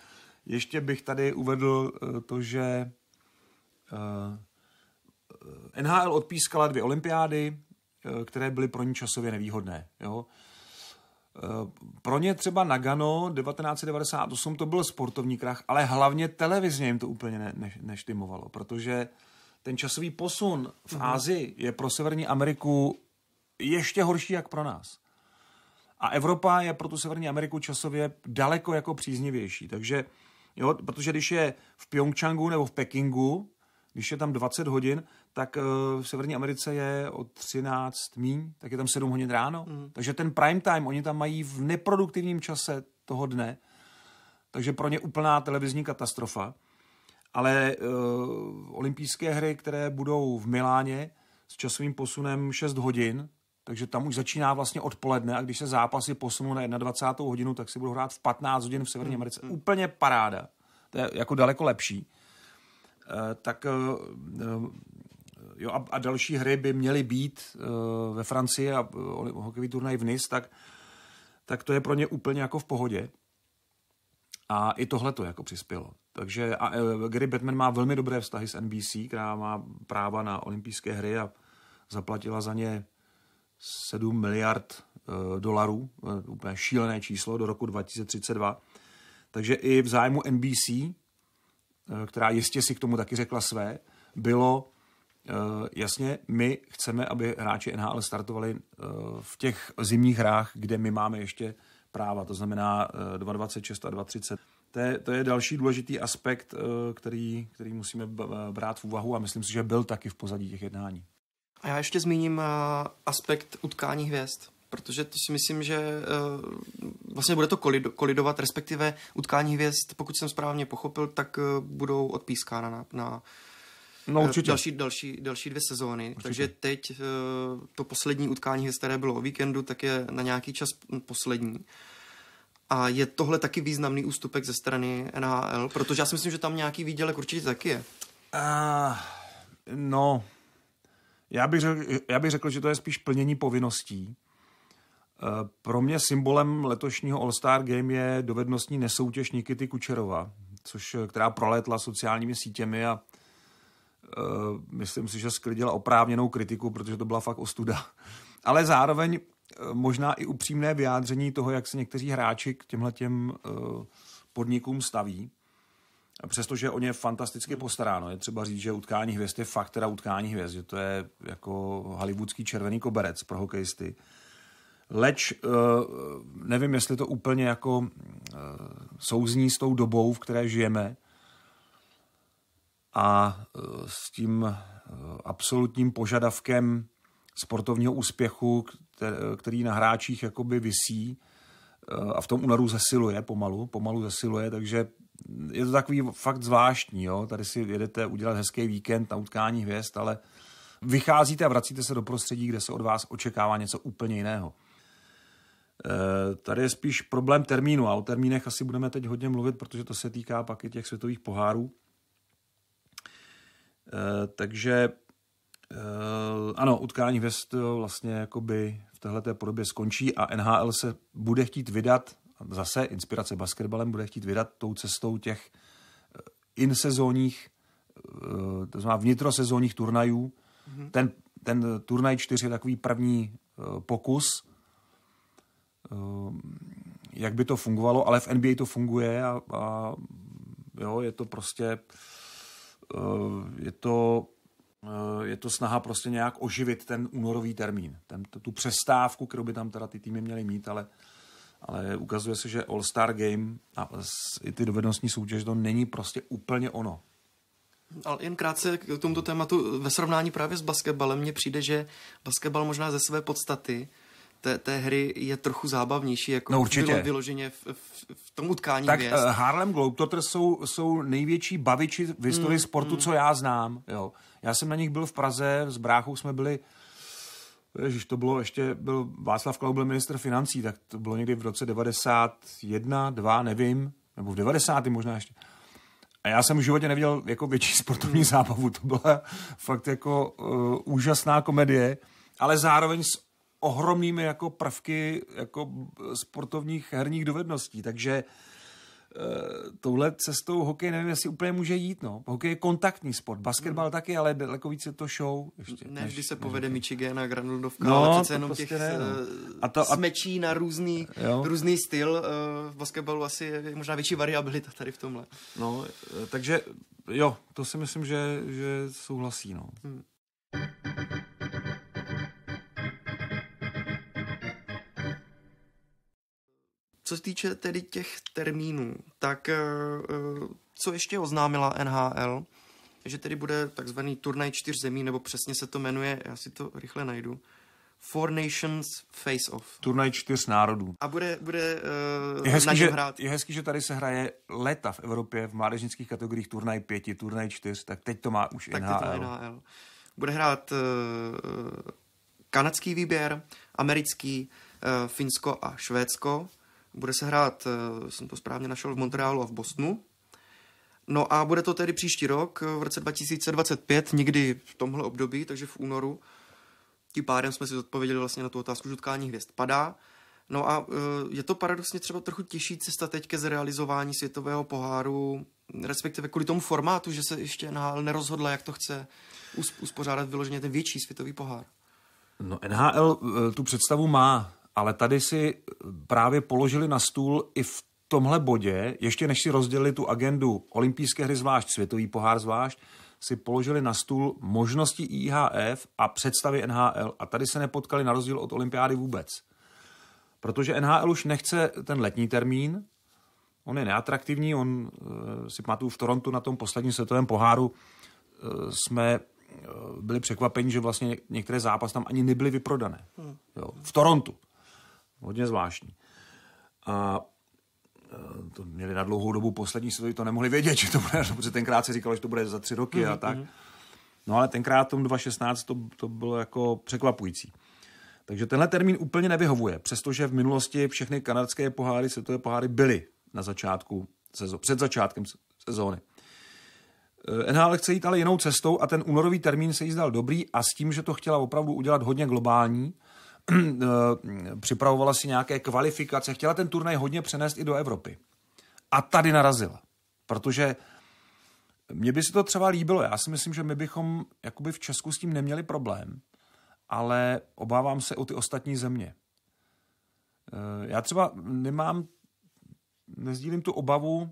Speaker 2: ještě bych tady uvedl to, že Eh, NHL odpískala dvě olympiády, eh, které byly pro ní časově nevýhodné. Jo? Eh, pro ně třeba Nagano 1998 to byl sportovní krach, ale hlavně televizně jim to úplně ne, ne, neštimovalo, protože ten časový posun v mm. hmm je pro Severní Ameriku ještě horší jak pro nás. A Evropa je pro tu Severní Ameriku časově daleko jako příznivější. Takže, jo, protože když je v Pyeongchangu nebo v Pekingu, když je tam 20 hodin, tak eh, v Severní Americe je o 13 míň, tak je tam 7 hodin ráno. Mm. Takže ten prime time oni tam mají v neproduktivním čase toho dne. Takže pro ně úplná televizní katastrofa. Ale uh, olympijské hry, které budou v Miláně s časovým posunem 6 hodin, takže tam už začíná vlastně odpoledne a když se zápasy posunou na 21. hodinu, tak si budou hrát v 15 hodin v Severní mhm. Americe. Mm. Úplně paráda. To je jako daleko lepší. Eh, tak eh, eh, jo, a, a další hry by měly být ve Francii a hokejový turnaj v Nice, tak, tak to je pro ně úplně jako v pohodě. A i tohle to jako přispělo. Takže a, Gary Batman má velmi dobré vztahy s NBC, která má práva na olympijské hry a zaplatila za ně 7 miliard e, dolarů, e, úplně šílené číslo do roku 2032. Takže i v zájmu NBC Eh, která jistě si k tomu taky řekla své, bylo eh, jasně, my chceme, aby hráči NHL startovali eh, v těch zimních hrách, kde my máme ještě práva, to znamená 2,26 a 2,30. To je, to je další důležitý aspekt, který, který musíme brát v úvahu a myslím si, že byl taky v pozadí těch jednání. A
Speaker 1: já ještě zmíním aspekt utkání hvězd protože to si myslím, že eh, vlastně bude to kolidovat, respektive utkání hvězd, pokud jsem správně pochopil, tak eh, budou odpískána na, na No, uh, Další, další, další dvě sezóny. Určitě. Takže teď to poslední utkání hvězd, které bylo o víkendu, tak je na nějaký čas poslední. A je tohle taky významný ústupek ze strany NHL, protože já si myslím, že tam nějaký
Speaker 2: výdělek určitě taky je. Uh, no, já bych, řekl, já bych řekl, že to je spíš plnění povinností pro mě symbolem letošního All-Star Game je dovednostní nesoutěž Nikity Kučerova, což, která prolétla sociálními sítěmi a e, myslím si, že sklidila oprávněnou kritiku, protože to byla fakt ostuda. [LAUGHS] Ale zároveň e, možná i upřímné vyjádření toho, jak se někteří hráči k těmhle těm e, podnikům staví. Přestože o ně fantasticky postaráno. Je třeba říct, že utkání hvězd je fakt teda utkání hvězd, že to je jako hollywoodský červený koberec pro hokejisty leč eh, nevím, jestli to úplně jako eh, souzní s tou dobou, v které žijeme a eh, s tím absolutním požadavkem sportovního úspěchu, který na hráčích jakoby vysí, a v tom únoru zesiluje pomalu, pomalu zesiluje, takže je to takový fakt zvláštní, jo? tady si jedete udělat hezký víkend na utkání hvězd, ale vycházíte a vracíte se do prostředí, kde se od vás očekává něco úplně jiného. Eh, tady je spíš problém termínu a o termínech asi budeme teď hodně mluvit, protože to se týká pak i těch světových pohárů. Eh, takže eh, ano, utkání hvězd vlastně jakoby v této podobě skončí a NHL se bude chtít vydat, zase inspirace basketbalem, bude chtít vydat tou cestou těch insezónních, to znamená vnitrosezónních turnajů. Mm-hmm. Ten, ten turnaj 4 je takový první pokus, Ehm, jak by to fungovalo, ale v NBA to funguje a, a jo, je to prostě eh, je to eh, je to snaha prostě nějak oživit ten únorový termín, ten, tu přestávku, kterou by tam teda ty týmy měly mít, ale, ale ukazuje se, že All-Star Game a i ty dovednostní soutěž, to není prostě úplně ono.
Speaker 1: Ale jen krátce k tomuto tématu ve srovnání právě s basketbalem mně přijde, že basketbal možná ze své podstaty uh, té, té hry je trochu zábavnější, jako no, určitě. bylo vyloženě v, v, v tom utkání Tak hvězd. Uh,
Speaker 2: Harlem Globetrotters jsou, jsou největší baviči v historii mm, sportu, mm. co já znám. Jo. Já jsem na nich byl v Praze, s bráchou jsme byli Ježiš, to bylo ještě, byl Václav Klaus byl minister financí, tak to bylo někdy v roce 91, 2, nevím, nebo v 90. možná ještě. A já jsem v životě neviděl jako větší sportovní mm. zábavu, to byla fakt jako uh, úžasná komedie, ale zároveň s ohromnými jako prvky jako sportovních herních dovedností, takže eh, touhle cestou hokej nevím, jestli úplně může jít. No. Hokej je kontaktní sport, basketbal mm. taky, ale daleko víc je to show. Ještě, ne, než, vždy se než povede než...
Speaker 1: Michigan a Granulovka, no, ale přece jenom prostě těch eh, a to, a... smečí na
Speaker 2: různý, různý
Speaker 1: styl. Eh, v basketbalu asi je možná větší variabilita tady v tomhle. No, takže
Speaker 2: jo, to si myslím, že, že souhlasí. No. Hmm.
Speaker 1: Co se týče tedy těch termínů, tak eh, eh, co ještě oznámila NHL, že tedy bude takzvaný turnaj čtyř zemí, nebo přesně se to jmenuje, já si to rychle
Speaker 2: najdu, Four Nations Face Off. Turnaj čtyř národů.
Speaker 1: A bude, bude uh, je hezký, na že, hrát.
Speaker 2: Je hezký, že tady se hraje leta v Evropě v mládežnických kategoriích turnaj pěti, turnaj čtyř, tak teď to má už tak NHL. Teď to NHL. Bude hrát uh,
Speaker 1: kanadský výběr, americký, uh, Finsko a Švédsko. Bude se hrát, eh, jsem to správně našel, v Montrealu a v Bostonu. No a bude to tedy příští rok, eh, v roce 2025, někdy v tomhle období, takže v únoru. Tím pádem jsme si odpověděli vlastně na tu otázku, že utkání hvězd padá. No a eh, je to paradoxně třeba trochu těžší cesta teď ke zrealizování světového poháru, respektive kvůli tomu formátu, že se ještě NHL nerozhodla, jak to chce uspořádat vyloženě ten větší světový pohár.
Speaker 2: No NHL tu představu má, ale tady si eh, právě položili na stůl i v tomhle bodě, ještě než si rozdělili tu agendu olympijské hry zvlášť, světový pohár zvlášť, si položili na stůl možnosti IHF a představy NHL a tady se nepotkali na rozdíl od olympiády vůbec. Protože NHL už nechce ten letní termín, on je neatraktivní, on eh, si pamatuju v Torontu na tom posledním světovém poháru eh, jsme byli překvapeni, že vlastně některé zápasy tam ani nebyly vyprodané. Hmm. Jo, v Torontu hodně zvláštní. A e, to měli na dlouhou dobu poslední se to nemohli vědět, že to bude, [LAUGHS] protože tenkrát se říkalo, že to bude za tři roky mm-hmm. a mhm, tak. Mhm. No ale tenkrát tom 2016 to, to bylo jako překvapující. Takže tenhle termín úplně nevyhovuje, přestože v minulosti všechny kanadské poháry, světové poháry byly na začátku, sezó- před začátkem sezóny. E, NHL chce jít ale jinou cestou a ten únorový termín se jí zdal dobrý a s tím, že to chtěla opravdu udělat hodně globální, [CLEARS THROAT] Eh, připravovala si nějaké kvalifikace, chtěla ten turnaj hodně přenést i do Evropy. A tady narazila. Protože mně by se to třeba líbilo. Já si myslím, že my bychom jakoby v Česku s tím neměli problém, ale obávám se o ty ostatní země. Eh, já třeba nemám, nezdílím tu obavu,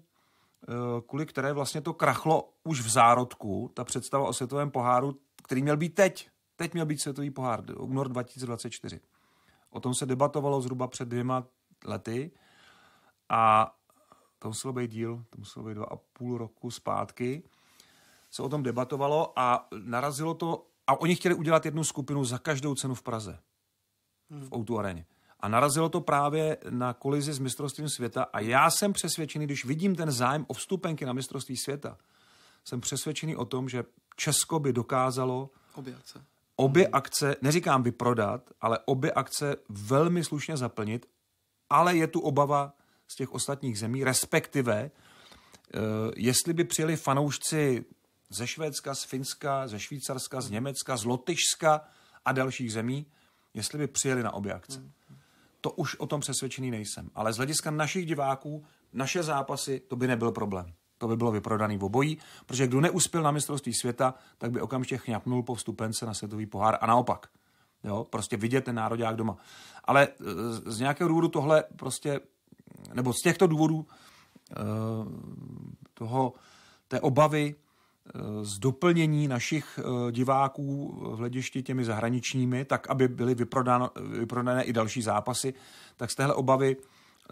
Speaker 2: eh, kvůli které vlastně to krachlo už v zárodku, ta představa o světovém poháru, který měl být teď. Teď měl být světový pohár, únor 2024. O tom se debatovalo zhruba před dvěma lety a to muselo být díl, to muselo být dva a půl roku zpátky, se o tom debatovalo a narazilo to, a oni chtěli udělat jednu skupinu za každou cenu v Praze, hmm. v Outu Areně. A narazilo to právě na kolizi s mistrovstvím světa a já jsem přesvědčený, když vidím ten zájem o vstupenky na mistrovství světa, jsem přesvědčený o tom, že Česko by dokázalo objat se obě akce, neříkám vyprodat, ale obě akce velmi slušně zaplnit, ale je tu obava z těch ostatních zemí, respektive eh, jestli by přijeli fanoušci ze Švédska, z Finska, ze Švýcarska, z Německa, z Lotyšska a dalších zemí, jestli by přijeli na obě akce. To už o tom přesvědčený nejsem. Ale z hlediska našich diváků, naše zápasy, to by nebyl problém. To by bylo vyprodaný v obojí, protože kdo neuspěl na mistrovství světa, tak by okamžitě chňapnul po vstupence na světový pohár a naopak. Jo, prostě vidět ten národák doma. Ale e, z nějakého důvodu tohle prostě, nebo z těchto důvodů e, toho, té obavy e, z doplnění našich diváků v hledišti těmi zahraničními, tak aby byly vyprodané, i další zápasy, tak z téhle obavy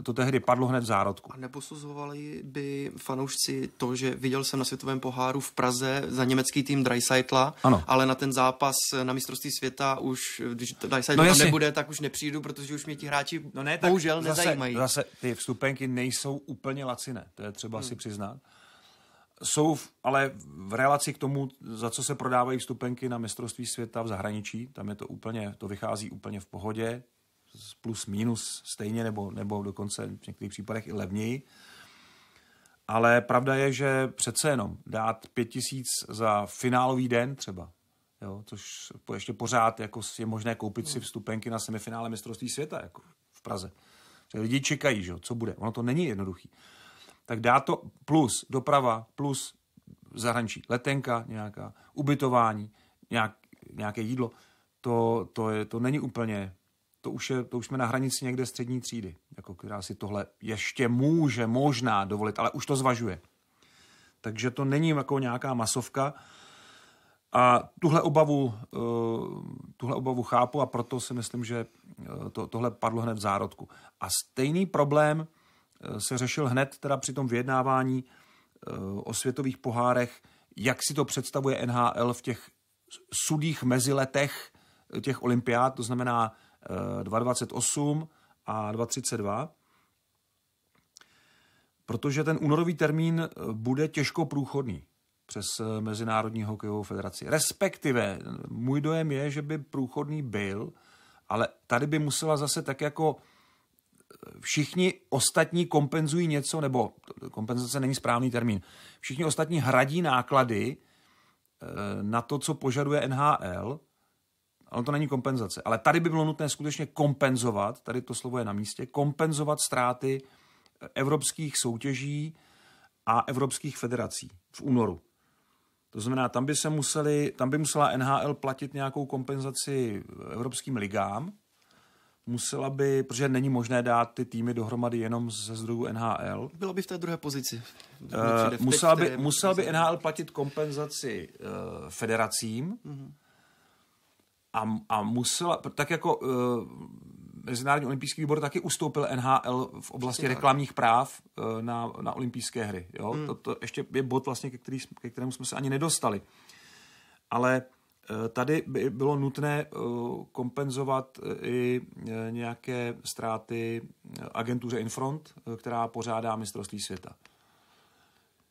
Speaker 2: to tehdy padlo hned v zárodku.
Speaker 1: A neposuzovali by fanoušci to, že viděl jsem na světovém poháru v Praze za německý tým Dreisaitla, ano. ale na ten zápas na mistrovství světa už, když Dreisaitla no nebude, tak už nepřijdu, protože už mě ti hráči no ne, tak bohužel zase, nezajímají.
Speaker 2: Zase ty vstupenky nejsou úplně laciné, to je třeba hmm. si přiznat. Jsou v, ale v relaci k tomu, za co se prodávají vstupenky na mistrovství světa v zahraničí, tam je to úplně, to vychází úplně v pohodě, plus minus stejně nebo, nebo dokonce v některých případech i levněji. Ale pravda je, že přece jenom dát pět tisíc za finálový den třeba, jo, což ještě pořád jako je možné koupit si vstupenky na semifinále mistrovství světa jako v Praze. Protože lidi čekají, že jo, co bude. Ono to není jednoduchý. Tak dá to plus doprava, plus zahraničí letenka nějaká, ubytování, nějak, nějaké jídlo. To, to, je, to není úplně to už, je, to už jsme na hranici někde střední třídy, jako která si tohle ještě může možná dovolit, ale už to zvažuje. Takže to není jako nějaká masovka. A tuhle obavu, eh, tuhle obavu chápu a proto si myslím, že eh, to, tohle padlo hned v zárodku. A stejný problém eh, se řešil hned teda při tom vyjednávání o světových pohárech, jak si to představuje NHL v těch sudých meziletech těch olympiád, to znamená 2,28 eh, a 2,32, protože ten únorový termín eh, bude těžko průchodný přes eh, Mezinárodní hokejovou federaci. Respektive, můj dojem je, že by průchodný byl, ale tady by musela zase tak jako všichni ostatní kompenzují něco, nebo kompenzace není správný termín, všichni ostatní hradí náklady na to, co požaduje NHL, Ono to není kompenzace. Ale tady by bylo nutné skutečně kompenzovat, tady to slovo je na místě, kompenzovat ztráty eh, evropských soutěží a evropských federací v únoru. To znamená, tam by, se museli, tam by musela NHL platit nějakou kompenzaci evropským ligám, musela by, protože není možné dát ty týmy dohromady jenom ze zdrojů NHL. Byla by v té druhé pozici. Uh, musela by, musela by NHL platit kompenzaci uh, federacím, uh-huh a, a musela, tak jako uh, Mezinárodní olympijský výbor taky ustoupil NHL v oblasti Přesně reklamních tak. práv uh, na, na olympijské hry. Jo? Hmm. To, to ještě je bod vlastně, ke, který, ke kterému jsme se ani nedostali. Ale eh, Tady by bylo nutné kompenzovat i nějaké ztráty agentuře Infront, která pořádá mistrovství světa.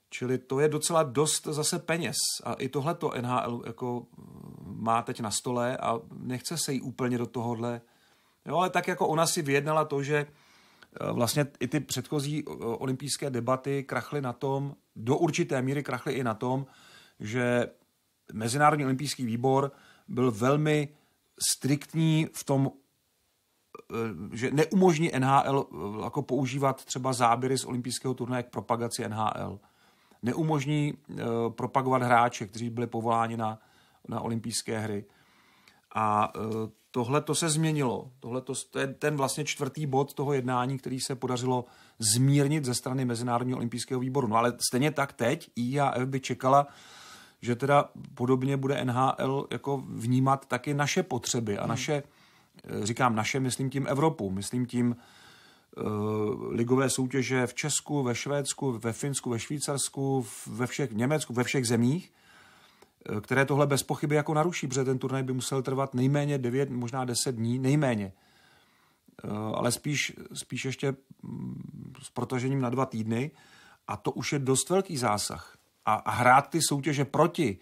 Speaker 2: Čili to je docela dost zase peněz. A i tohle to NHL jako mm, má teď na stole a nechce se jí úplně do tohohle. Jo, ale tak jako ona si vyjednala to, že e, vlastně i ty předchozí olympijské debaty krachly na tom, do určité míry krachly i na tom, že Mezinárodní olympijský výbor byl velmi striktní v tom, e, že neumožní NHL e, jako používat třeba záběry z olympijského turnaje k propagaci NHL neumožní eh, propagovat hráče, kteří byli povoláni na, na olympijské hry. A eh, tohle to se změnilo. Tohle to, je ten vlastně čtvrtý bod toho jednání, který se podařilo zmírnit ze strany Mezinárodního olympijského výboru. No ale stejně tak teď IAF by čekala, že teda podobně bude NHL jako vnímat taky naše potřeby a naše, hmm. eh, říkám naše, myslím tím Evropu, myslím tím Eh, ligové soutěže v Česku, ve Švédsku, ve Finsku, ve Švýcarsku, ve všech v Německu, ve všech zemích, eh, které tohle bez pochyby jako naruší, protože ten turnaj by musel trvat nejméně 9, možná 10 dní, nejméně. Eh, ale spíš, spíš ještě mm, s protažením na dva týdny. A to už je dost velký zásah. A, a hrát ty soutěže proti,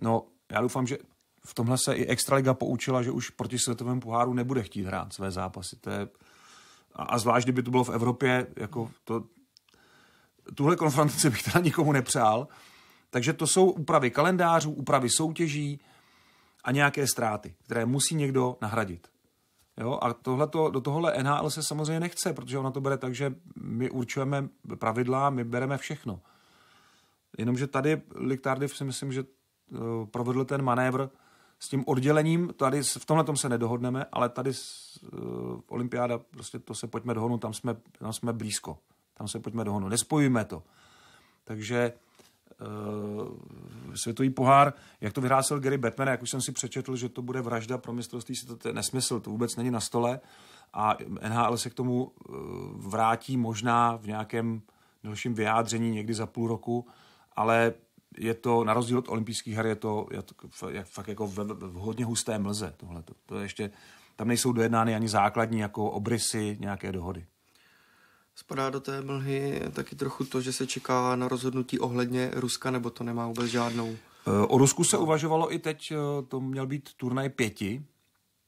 Speaker 2: no já doufám, že v tomhle se i Extraliga poučila, že už proti světovému poháru nebude chtít hrát své zápasy. To je, a, a zvlášť, kdyby to bylo v Evropě, jako to, tuhle konfrontaci bych teda nikomu nepřál. Takže to jsou úpravy kalendářů, úpravy soutěží a nějaké ztráty, které musí někdo nahradit. Jo, a tohleto, do tohohle NHL se samozřejmě nechce, protože ona to bere tak, že my určujeme pravidla, my bereme všechno. Jenomže tady Liktardiv si myslím, že eh, provedl ten manévr, s tím oddělením, tady v tomhle tom se nedohodneme, ale tady uh, olympiáda, prostě to se pojďme dohodnout, tam jsme, tam jsme blízko. Tam se pojďme dohodnout, Nespojíme to. Takže uh, světový pohár, jak to vyhrásil Gary Batman, jak už jsem si přečetl, že to bude vražda pro mistrovství, se to je nesmysl, to vůbec není na stole a NHL se k tomu uh, vrátí možná v nějakém dalším vyjádření někdy za půl roku, ale je to, na rozdíl od olympijských her, je to, je to je fakt jako v, v hodně husté mlze tohle. To je ještě, tam nejsou dojednány ani základní jako obrysy nějaké dohody.
Speaker 1: Spadá do té mlhy taky trochu to, že se čeká na rozhodnutí ohledně Ruska, nebo to nemá
Speaker 2: vůbec žádnou? Eh, o Rusku se uvažovalo i teď, eh, to měl být turnaj pěti,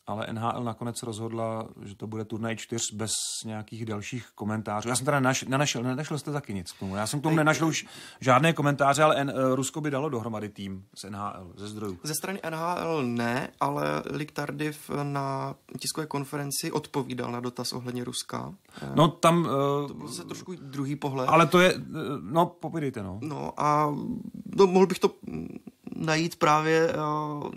Speaker 2: ale NHL nakonec rozhodla, že to bude turnaj 4 bez nějakých dalších komentářů. Já jsem teda naš, nenašel, nenašel jste taky nic k tomu. Já jsem k tomu nenašel už žádné komentáře, ale N, eh, Rusko by dalo dohromady tým z NHL, ze zdrojů. Ze strany NHL ne, ale Lik Tardiv
Speaker 1: na tiskové konferenci odpovídal na dotaz ohledně Ruska. Eh, no tam... Eh, to byl se trošku druhý pohled. Ale to je... No, popídejte, no. No a no, mohl
Speaker 2: bych to najít právě,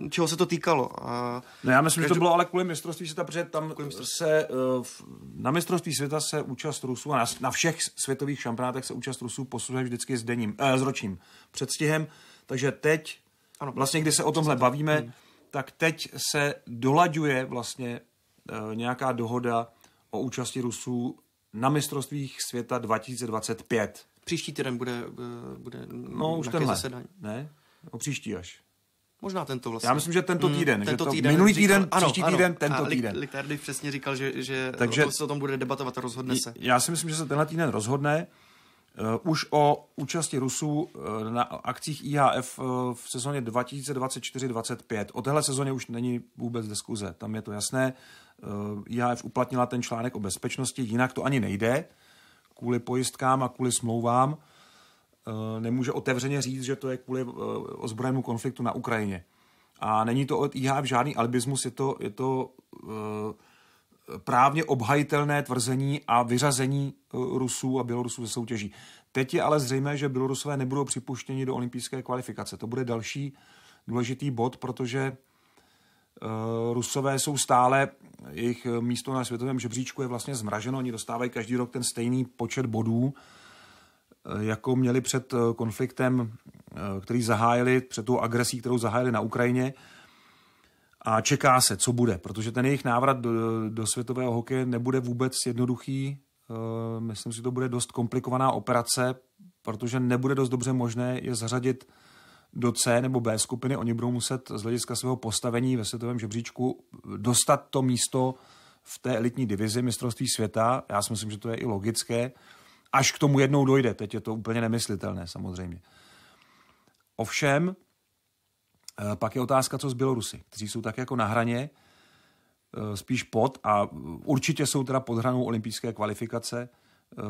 Speaker 2: eh, čeho se to týkalo. A no já myslím, každou... že to bylo ale kvůli mistrovství světa, protože tam mistrovství. se eh, na mistrovství světa se účast Rusů a na, na všech světových šampionátech se účast Rusů posuzuje vždycky s, denním, uh, s ročním předstihem, takže teď, ano, vlastně prostě když se o tomhle bavíme, hmm. tak teď se dolaďuje vlastně uh, nějaká dohoda o účasti Rusů na mistrovstvích světa 2025. Příští týden bude, bude no, už tenhle. zasedání. Ne? O příští až. Možná tento vlastně. Já myslím, že tento hmm, týden. Mm, tento že to, týden minulý říkal, týden, ano, příští ano, týden, tento a týden.
Speaker 1: Lichtardy přesně říkal, že, že Takže, o se o tom bude debatovat a rozhodne se. Já
Speaker 2: si myslím, že se tenhle týden rozhodne. Uh, už o účasti Rusů uh, na akcích IHF uh, eh, v sezóně 2024-2025. O téhle sezóně už není vůbec diskuze, tam je to jasné. Uh, IHF uplatnila ten článek o bezpečnosti, jinak to ani nejde kvůli pojistkám a kvůli smlouvám. Uh, Eh, nemůže otevřeně říct, že to je kvůli eh, ozbrojenému konfliktu na Ukrajině. A není to od IHF žádný albismus, je to, je to eh, právně obhajitelné tvrzení a vyřazení Rusů a Bělorusů ze soutěží. Teď je ale zřejmé, že Bělorusové nebudou připuštěni do olympijské kvalifikace. To bude další důležitý bod, protože Rusové jsou stále, jejich místo na světovém žebříčku je vlastně zmraženo, oni dostávají každý rok ten stejný počet bodů, jakou měli před eh, konfliktem, eh, který zahájili, před tou agresí, kterou zahájili na Ukrajině. A čeká se, co bude, protože ten jejich návrat do, do světového hokeje nebude vůbec jednoduchý. Eh, myslím si, že to bude dost komplikovaná operace, protože nebude dost dobře možné je zařadit do C nebo B skupiny. Oni budou muset z hlediska svého postavení ve světovém žebříčku dostat to místo v té elitní divizi mistrovství světa. Já si myslím, že to je i logické. Až k tomu jednou dojde. Teď je to úplně nemyslitelné samozřejmě. Ovšem, eh, pak je otázka, co z Bělorusy, kteří jsou tak jako na hraně, eh, spíš pod a určitě jsou teda pod hranou olympijské kvalifikace, eh,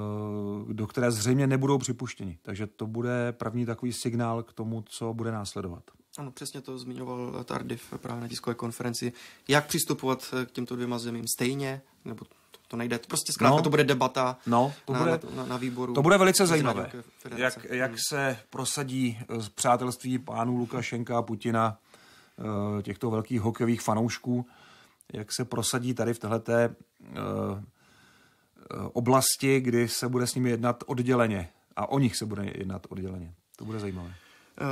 Speaker 2: do které zřejmě nebudou připuštěni. Takže to bude první takový signál k tomu, co bude následovat. Ano, přesně to zmiňoval Tardif právě na tiskové konferenci. Jak
Speaker 1: přistupovat k těmto dvěma zemím stejně, nebo to nejde. Prostě zkrátka no, to bude
Speaker 2: debata no, to bude, na, na
Speaker 1: výboru. To bude velice zajímavé,
Speaker 2: jak, mm. jak se prosadí z eh, přátelství pánů Lukašenka a Putina, eh, těchto velkých hokejových fanoušků, jak se prosadí tady v této eh, oblasti, kdy se bude s nimi jednat odděleně a o nich se bude jednat odděleně. To bude zajímavé.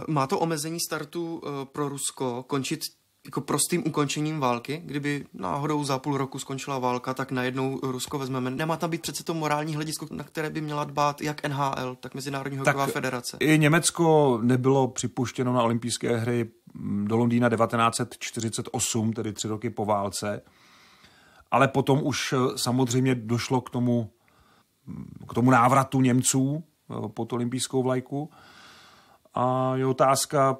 Speaker 2: Má
Speaker 1: to omezení startu pro Rusko končit jako prostým ukončením války, kdyby náhodou za půl roku skončila válka, tak najednou Rusko vezmeme. Nemá tam být přece to morální hledisko, na které by měla dbát jak NHL, tak Mezinárodní hokejová federace. I
Speaker 2: Německo nebylo připuštěno na olympijské hry mm, do Londýna 1948, tedy tři roky po válce. Ale potom už eh, samozřejmě došlo k tomu, mm, k tomu návratu Němců eh, pod olympijskou vlajku. A je otázka,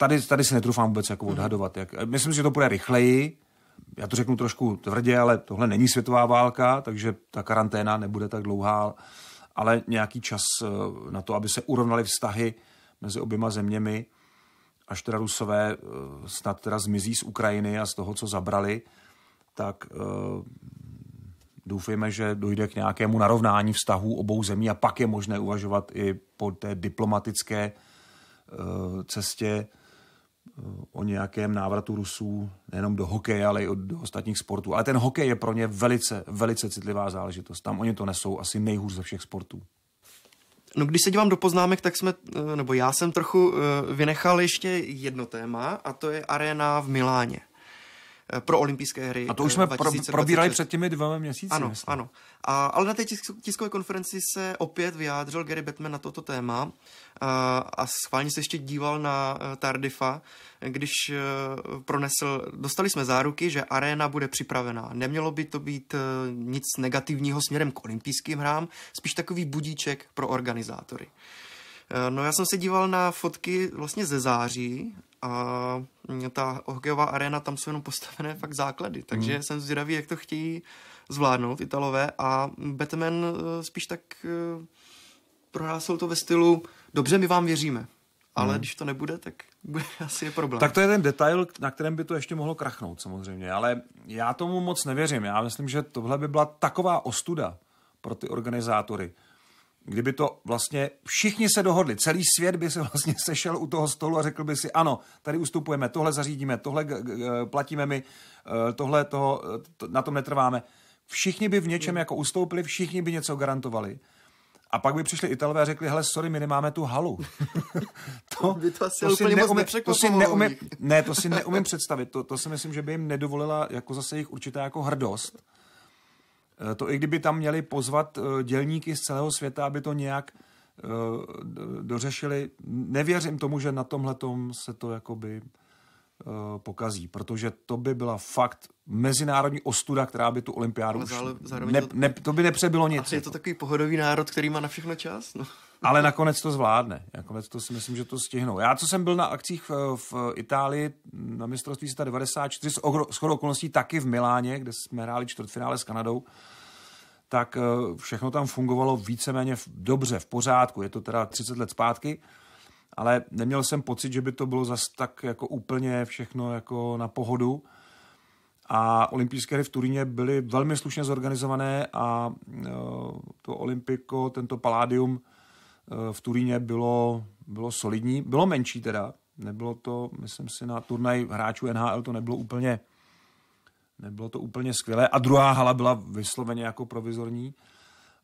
Speaker 2: tady, tady si netrufám vůbec jako mhm. odhadovat. Jak, myslím si, že to bude rychleji, já to řeknu trošku tvrdě, ale tohle není světová válka, takže ta karanténa nebude tak dlouhá, ale nějaký čas eh, na to, aby se urovnaly vztahy mezi oběma zeměmi, až teda Rusové eh, snad teda zmizí z Ukrajiny a z toho, co zabrali, tak eh, doufejme, že dojde k nějakému narovnání vztahů obou zemí a pak je možné uvažovat i po té diplomatické cestě Eh, o nějakém návratu Rusů nejenom do hokeje, ale i do ostatních sportů. Ale ten hokej je pro ně velice, velice citlivá záležitost. Tam oni to nesou asi nejhůř ze všech sportů. No když se dívám do poznámek, tak jsme, eh, nebo já jsem trochu eh,
Speaker 1: vynechal ještě jedno téma a to je arena v Miláně. Eh, pro olympijské hry. A to už jsme eh, pro, probírali před
Speaker 2: těmi dvěma měsíci. Ano, myslím.
Speaker 1: ano. A, ale na té tiskové konferenci se opět vyjádřil Gary Batman na toto téma a, eh, a schválně se ještě díval na Tardifa, když pronesl, dostali jsme záruky, že arena bude připravená. Nemělo by to být nic negativního směrem k olympijským hrám, spíš takový budíček pro organizátory. No já jsem se díval na fotky vlastně ze září a mm, ta hokejová arena, tam jsou jenom postavené fakt základy, takže mm. jsem zvědavý, jak to chtějí zvládnout Italové a Batman eh, spíš tak
Speaker 2: eh, prohlásil to ve stylu dobře, my vám věříme, ale mm. když to nebude, tak
Speaker 1: bude [LAUGHS] asi je problém. Tak to
Speaker 2: je ten detail, na kterém by to ještě mohlo krachnout samozřejmě, ale já tomu moc nevěřím. Já myslím, že tohle by byla taková ostuda pro ty organizátory, kdyby to vlastně všichni se dohodli, celý svět by se [LAUGHS] vlastně sešel u toho stolu a řekl by si, ano, tady ustupujeme, tohle zařídíme, tohle eh, eh, platíme my, eh, tohle toho, to, na tom netrváme. Všichni by v něčem jako ustoupili, všichni by něco garantovali. A pak by přišli Italové a řekli, hele, sorry, my nemáme tu halu. [LAUGHS] to, by to, asi to, si neumě, to si neumě, ne, to si neumím představit. To, to si myslím, že by jim nedovolila jako zase jejich určitá jako hrdost Eh, to i kdyby tam měli pozvat eh, dělníky z celého světa, aby to nějak eh, dořešili, nevěřím tomu, že na tomhle se to jakoby pokazí, protože to by byla fakt mezinárodní ostuda, která by tu olympiádu už... ne, ne, to by nepřebylo nic. je to jako. takový pohodový národ, který má na všechno čas. No ale nakonec to zvládne. Nakonec to si myslím, že to stihnou. Já, co jsem byl na akcích v, v Itálii na mistrovství světa 94, s, ohro, s okolností taky v Miláně, kde jsme hráli čtvrtfinále s Kanadou, tak eh, všechno tam fungovalo víceméně v, dobře, v pořádku. Je to teda 30 let zpátky, ale neměl jsem pocit, že by to bylo zas tak jako úplně všechno jako na pohodu. A olympijské hry v Turíně byly velmi slušně zorganizované a eh, to Olympiko, tento paládium, Eh, v Turíně bylo, bylo solidní, bylo menší teda, nebylo to, myslím si, na turnaj hráčů NHL to nebylo úplně, nebylo to úplně skvělé a druhá hala byla vysloveně jako provizorní,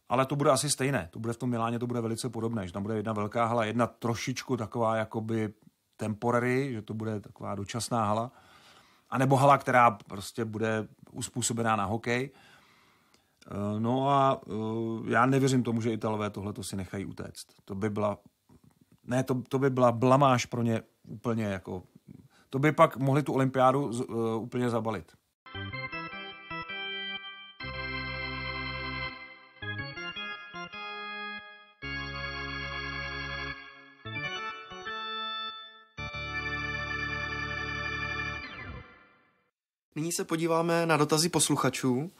Speaker 2: ale to bude asi stejné, to bude v tom Miláně, to bude velice podobné, že tam bude jedna velká hala, jedna trošičku taková jakoby temporary, že to bude taková dočasná hala, anebo hala, která prostě bude uspůsobená na hokej, Eh, no a eh, já nevěřím tomu, že Italové tohle to si nechají utéct. To by byla, ne, to, to by byla blamáž pro ně úplně jako, to by pak mohli tu olympiádu uh, úplně zabalit.
Speaker 1: Nyní se podíváme na dotazy posluchačů.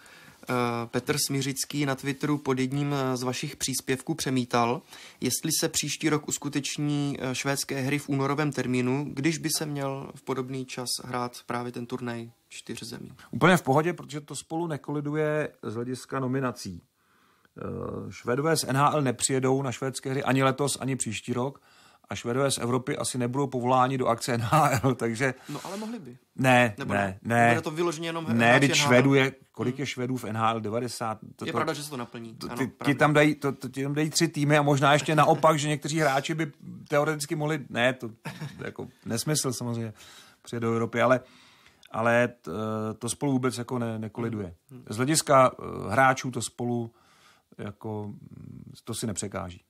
Speaker 1: Eh, Petr Smiřický na Twitteru pod jedním eh, z vašich příspěvků přemítal, jestli se příští rok uskuteční eh, švédské hry v únorovém termínu, když by se měl v podobný čas hrát právě ten turnaj čtyř zemí.
Speaker 2: Úplně v pohodě, protože to spolu nekoliduje z hlediska nominací. Švédové z NHL nepřijedou na švédské hry ani letos, ani příští rok a Švedové z Evropy asi nebudou povoláni do akce NHL, [LAUGHS] takže... No ale mohli by. Ne, Nebo ne, ne. Bude to vyloženě jenom Ne, teď Švedu je, kolik hmm. je Švedů v NHL? 90? To, je to, pravda, že se to naplní. To, ano, ty, ti, tam dají, to, to, ti tam dají tři týmy a možná ještě naopak, že někteří hráči by teoreticky mohli... Ne, to, to jako nesmysl samozřejmě, přijet do Evropy, ale ale t, to spolu vůbec jako ne, nekoliduje. Hmm. Hmm. Z hlediska eh, hráčů to spolu jako to si nepřekáží.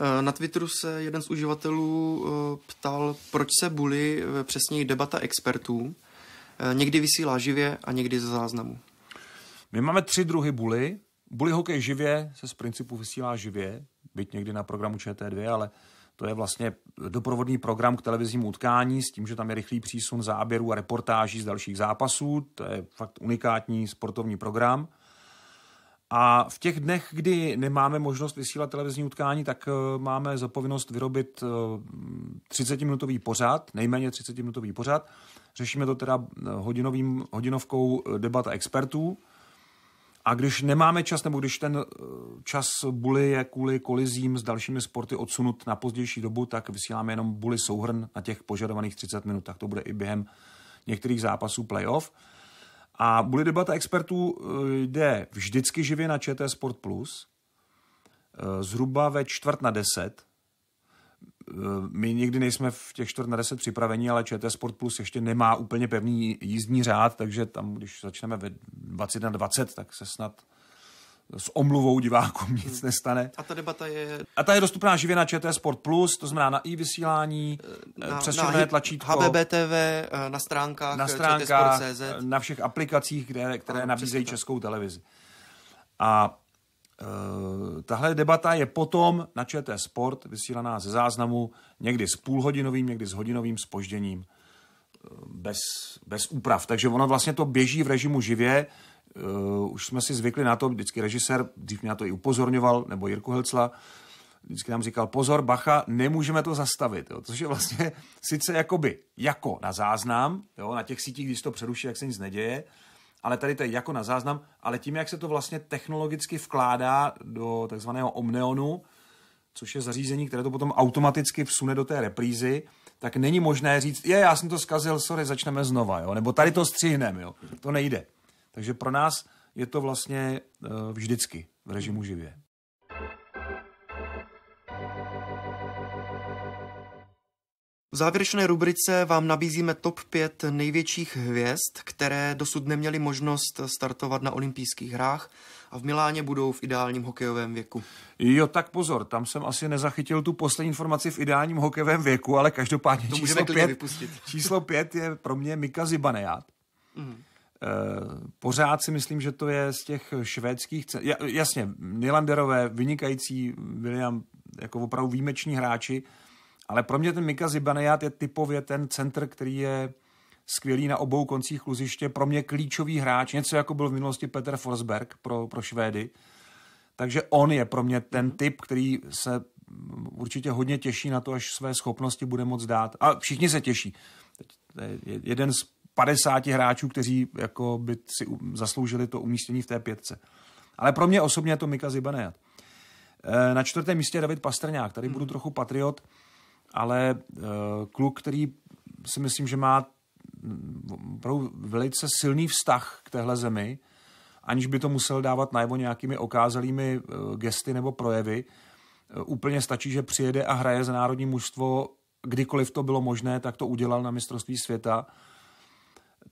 Speaker 1: Eh, na Twitteru se jeden z uživatelů eh, ptal, proč se bulí eh, přesněji debata expertů. Někdy vysílá
Speaker 2: živě a někdy ze záznamu. My máme tři druhy buly. Bully hokej živě se z principu vysílá živě, byť někdy na programu ČT2, ale to je vlastně doprovodný program k televiznímu utkání s tím, že tam je rychlý přísun záběrů a reportáží z dalších zápasů. To je fakt unikátní sportovní program – a v těch dnech, kdy nemáme možnost vysílat televizní utkání, tak eh, máme zapovinnost vyrobit 30-minutový eh, pořad, nejméně 30-minutový pořad. Řešíme to teda eh, hodinovým, hodinovkou debata expertů. A když nemáme čas, nebo když ten čas buly je kvůli kolizím s dalšími sporty odsunut na pozdější dobu, tak vysíláme jenom buly souhrn na těch požadovaných 30 minut. Tak to bude i během některých zápasů playoff. off a bude debata expertů eh, jde vždycky živě na ČT Sport+, Plus, eh, zhruba ve čtvrt na deset. Eh, my nikdy nejsme v těch čtvrt na deset připraveni, ale ČT Sport Plus ještě nemá úplně pevný jízdní řád, takže tam, když začneme ve 20 na 20, tak se snad s omluvou divákům [LAUGHS] nic hmm. nestane. A ta debata je... A ta je dostupná živě na ČT Sport+, Plus, to znamená na i vysílání, eh, eh, přes na tlačítko.
Speaker 1: HBBTV, eh, na stránkách, na stránkách
Speaker 2: na všech aplikacích, které, které ano, nabízejí přesně. českou televizi. A e, tahle debata je potom na ČT Sport vysílaná ze záznamu někdy s půlhodinovým, někdy s hodinovým spožděním bez, bez úprav. Takže ono vlastně to běží v režimu živě, uh, už jsme si zvykli na to, vždycky režisér, dřív mě na to i upozorňoval, nebo Jirku Helcla, vždycky nám říkal, pozor, bacha, nemůžeme to zastavit, jo, což je vlastně [LAUGHS] sice jakoby jako na záznam, jo, na těch sítích, když to přeruší, jak se nic neděje, ale tady to je jako na záznam, ale tím, jak se to vlastně technologicky vkládá do takzvaného Omneonu, což je zařízení, které to potom automaticky vsune do té reprízy, tak není možné říct, je, já jsem to zkazil, sorry, začneme znova, jo? nebo tady to střihneme, jo? to nejde. Takže pro nás je to vlastně eh, vždycky v režimu živě.
Speaker 1: V závěrečné rubrice vám nabízíme top 5 největších hvězd, které dosud neměly možnost startovat na olympijských hrách a v Miláně budou v ideálním hokejovém
Speaker 2: věku. Jo, tak pozor, tam jsem asi nezachytil tu poslední informaci v ideálním hokejovém věku, ale každopádně to číslo, pět, číslo pět je pro mě Mika Zibanejád. Mm. Eh, pořád si myslím, že to je z těch švédských... Cen... Jasně, Nylanderové, vynikající, William, jako opravdu výjimeční hráči, ale pro mě ten Mika Zibanejad je typově ten centr, který je skvělý na obou koncích kluziště, pro mě klíčový hráč, něco jako byl v minulosti Petr Forsberg pro, pro Švédy. Takže on je pro mě ten mhm. typ, který se určitě hodně těší na to, až své schopnosti bude moc dát. A všichni se těší. Teď je jeden z 50 hráčů, kteří jako by si zasloužili to umístění v té pětce. Ale pro mě osobně je to Mika Zibanejad. Eh, na čtvrtém místě David Pastrňák. Tady budu hmm. trochu patriot, ale eh, kluk, který si myslím, že má mm, velice silný vztah k téhle zemi, aniž by to musel dávat najevo nějakými okázalými eh, gesty nebo projevy. Úplně stačí, že přijede a hraje za národní mužstvo, kdykoliv to bylo možné, tak to udělal na mistrovství světa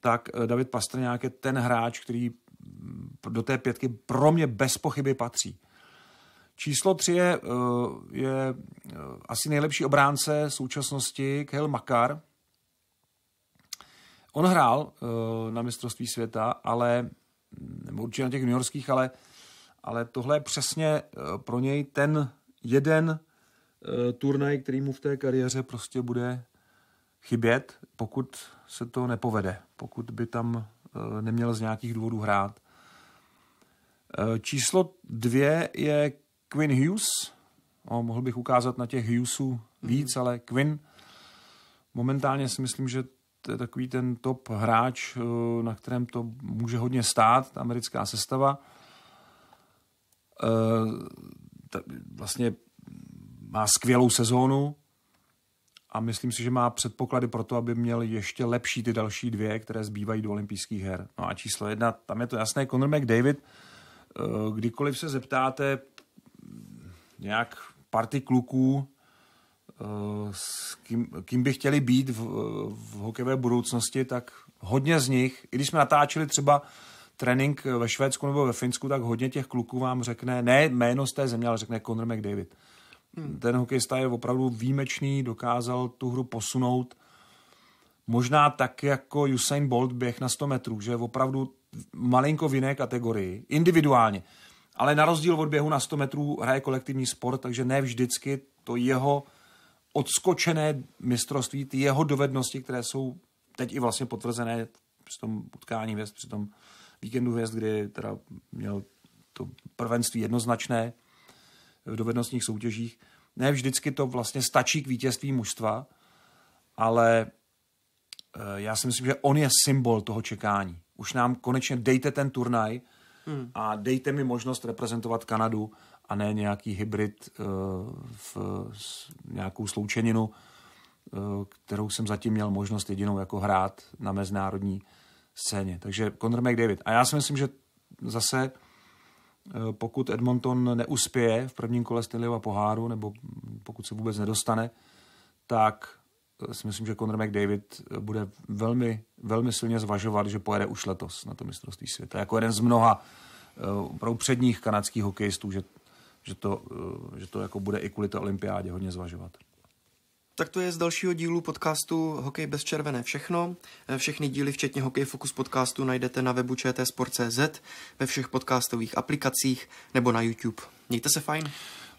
Speaker 2: tak eh, David Pastrňák je ten hráč, který mm, do té pětky pro mě bez pochyby patří. Číslo tři je, eh, je eh, asi nejlepší obránce současnosti Kael Makar. On hrál na mistrovství světa, ale nebo určitě na těch juniorských, ale, ale tohle je přesně pro něj ten jeden turnaj, který mu v té kariéře prostě bude chybět, pokud se to nepovede, pokud by tam eh, neměl z nějakých důvodů hrát. Eh, číslo dvě je Quinn Hughes. O, mohl bych ukázat na těch Hughesů víc, mm. ale Quinn momentálně si myslím, že to je takový ten top hráč, eh, na kterém to může hodně stát, ta americká sestava. E, ta, vlastně má skvělou sezónu, a myslím si, že má předpoklady pro to, aby měl ještě lepší ty další dvě, které zbývají do olympijských her. No a číslo jedna, tam je to jasné, Conor McDavid, eh, kdykoliv se zeptáte nějak party kluků, eh, s kým, kým by chtěli být v, v hokejové budoucnosti, tak hodně z nich, i když jsme natáčeli třeba trénink ve Švédsku nebo ve Finsku, tak hodně těch kluků vám řekne, ne jméno z té země, ale řekne Conor McDavid. Hmm. Ten hokejista je opravdu výjimečný, dokázal tu hru posunout. Možná tak jako Usain Bolt běh na 100 metrů, že je opravdu malinko v jiné kategorii, individuálně. Ale na rozdíl od běhu na 100 metrů hraje kolektivní sport, takže ne vždycky to jeho odskočené mistrovství, ty jeho dovednosti, které jsou teď i vlastně potvrzené při tom utkání hvězd, při tom víkendu hvězd, kdy teda měl to prvenství jednoznačné, v dovednostních soutěžích. Ne vždycky to vlastně stačí k vítězství mužstva, ale eh, já si myslím, že on je symbol toho čekání. Už nám konečně dejte ten turnaj hmm. a dejte mi možnost reprezentovat Kanadu a ne nějaký hybrid eh, v nějakou sloučeninu, eh, kterou jsem zatím měl možnost jedinou jako hrát na mezinárodní scéně. Takže Conor McDavid. A já si myslím, že zase Eh, pokud Edmonton neuspěje v prvním kole Stanleyova poháru, nebo pokud se vůbec nedostane, tak eh, si myslím, že Conor McDavid eh, bude velmi, velmi silně zvažovat, že pojede už letos na to mistrovství světa. Jako jeden z mnoha opravdu předních kanadských hokejistů, že, že to, že to jako bude i kvůli té olympiádě hodně zvažovat.
Speaker 1: Tak to je z dalšího dílu podcastu Hokej bez červené všechno. E, všechny díly, včetně Hokej Focus podcastu, najdete na webu čtsport.cz, ve všech podcastových aplikacích nebo na YouTube.
Speaker 2: Mějte se fajn.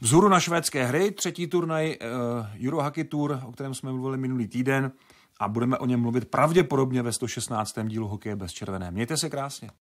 Speaker 2: Vzhůru na švédské hry, třetí turnaj uh, e, Eurohockey Tour, o kterém jsme mluvili minulý týden a budeme o něm mluvit pravděpodobně ve 116. dílu hokej bez červené. Mějte se krásně.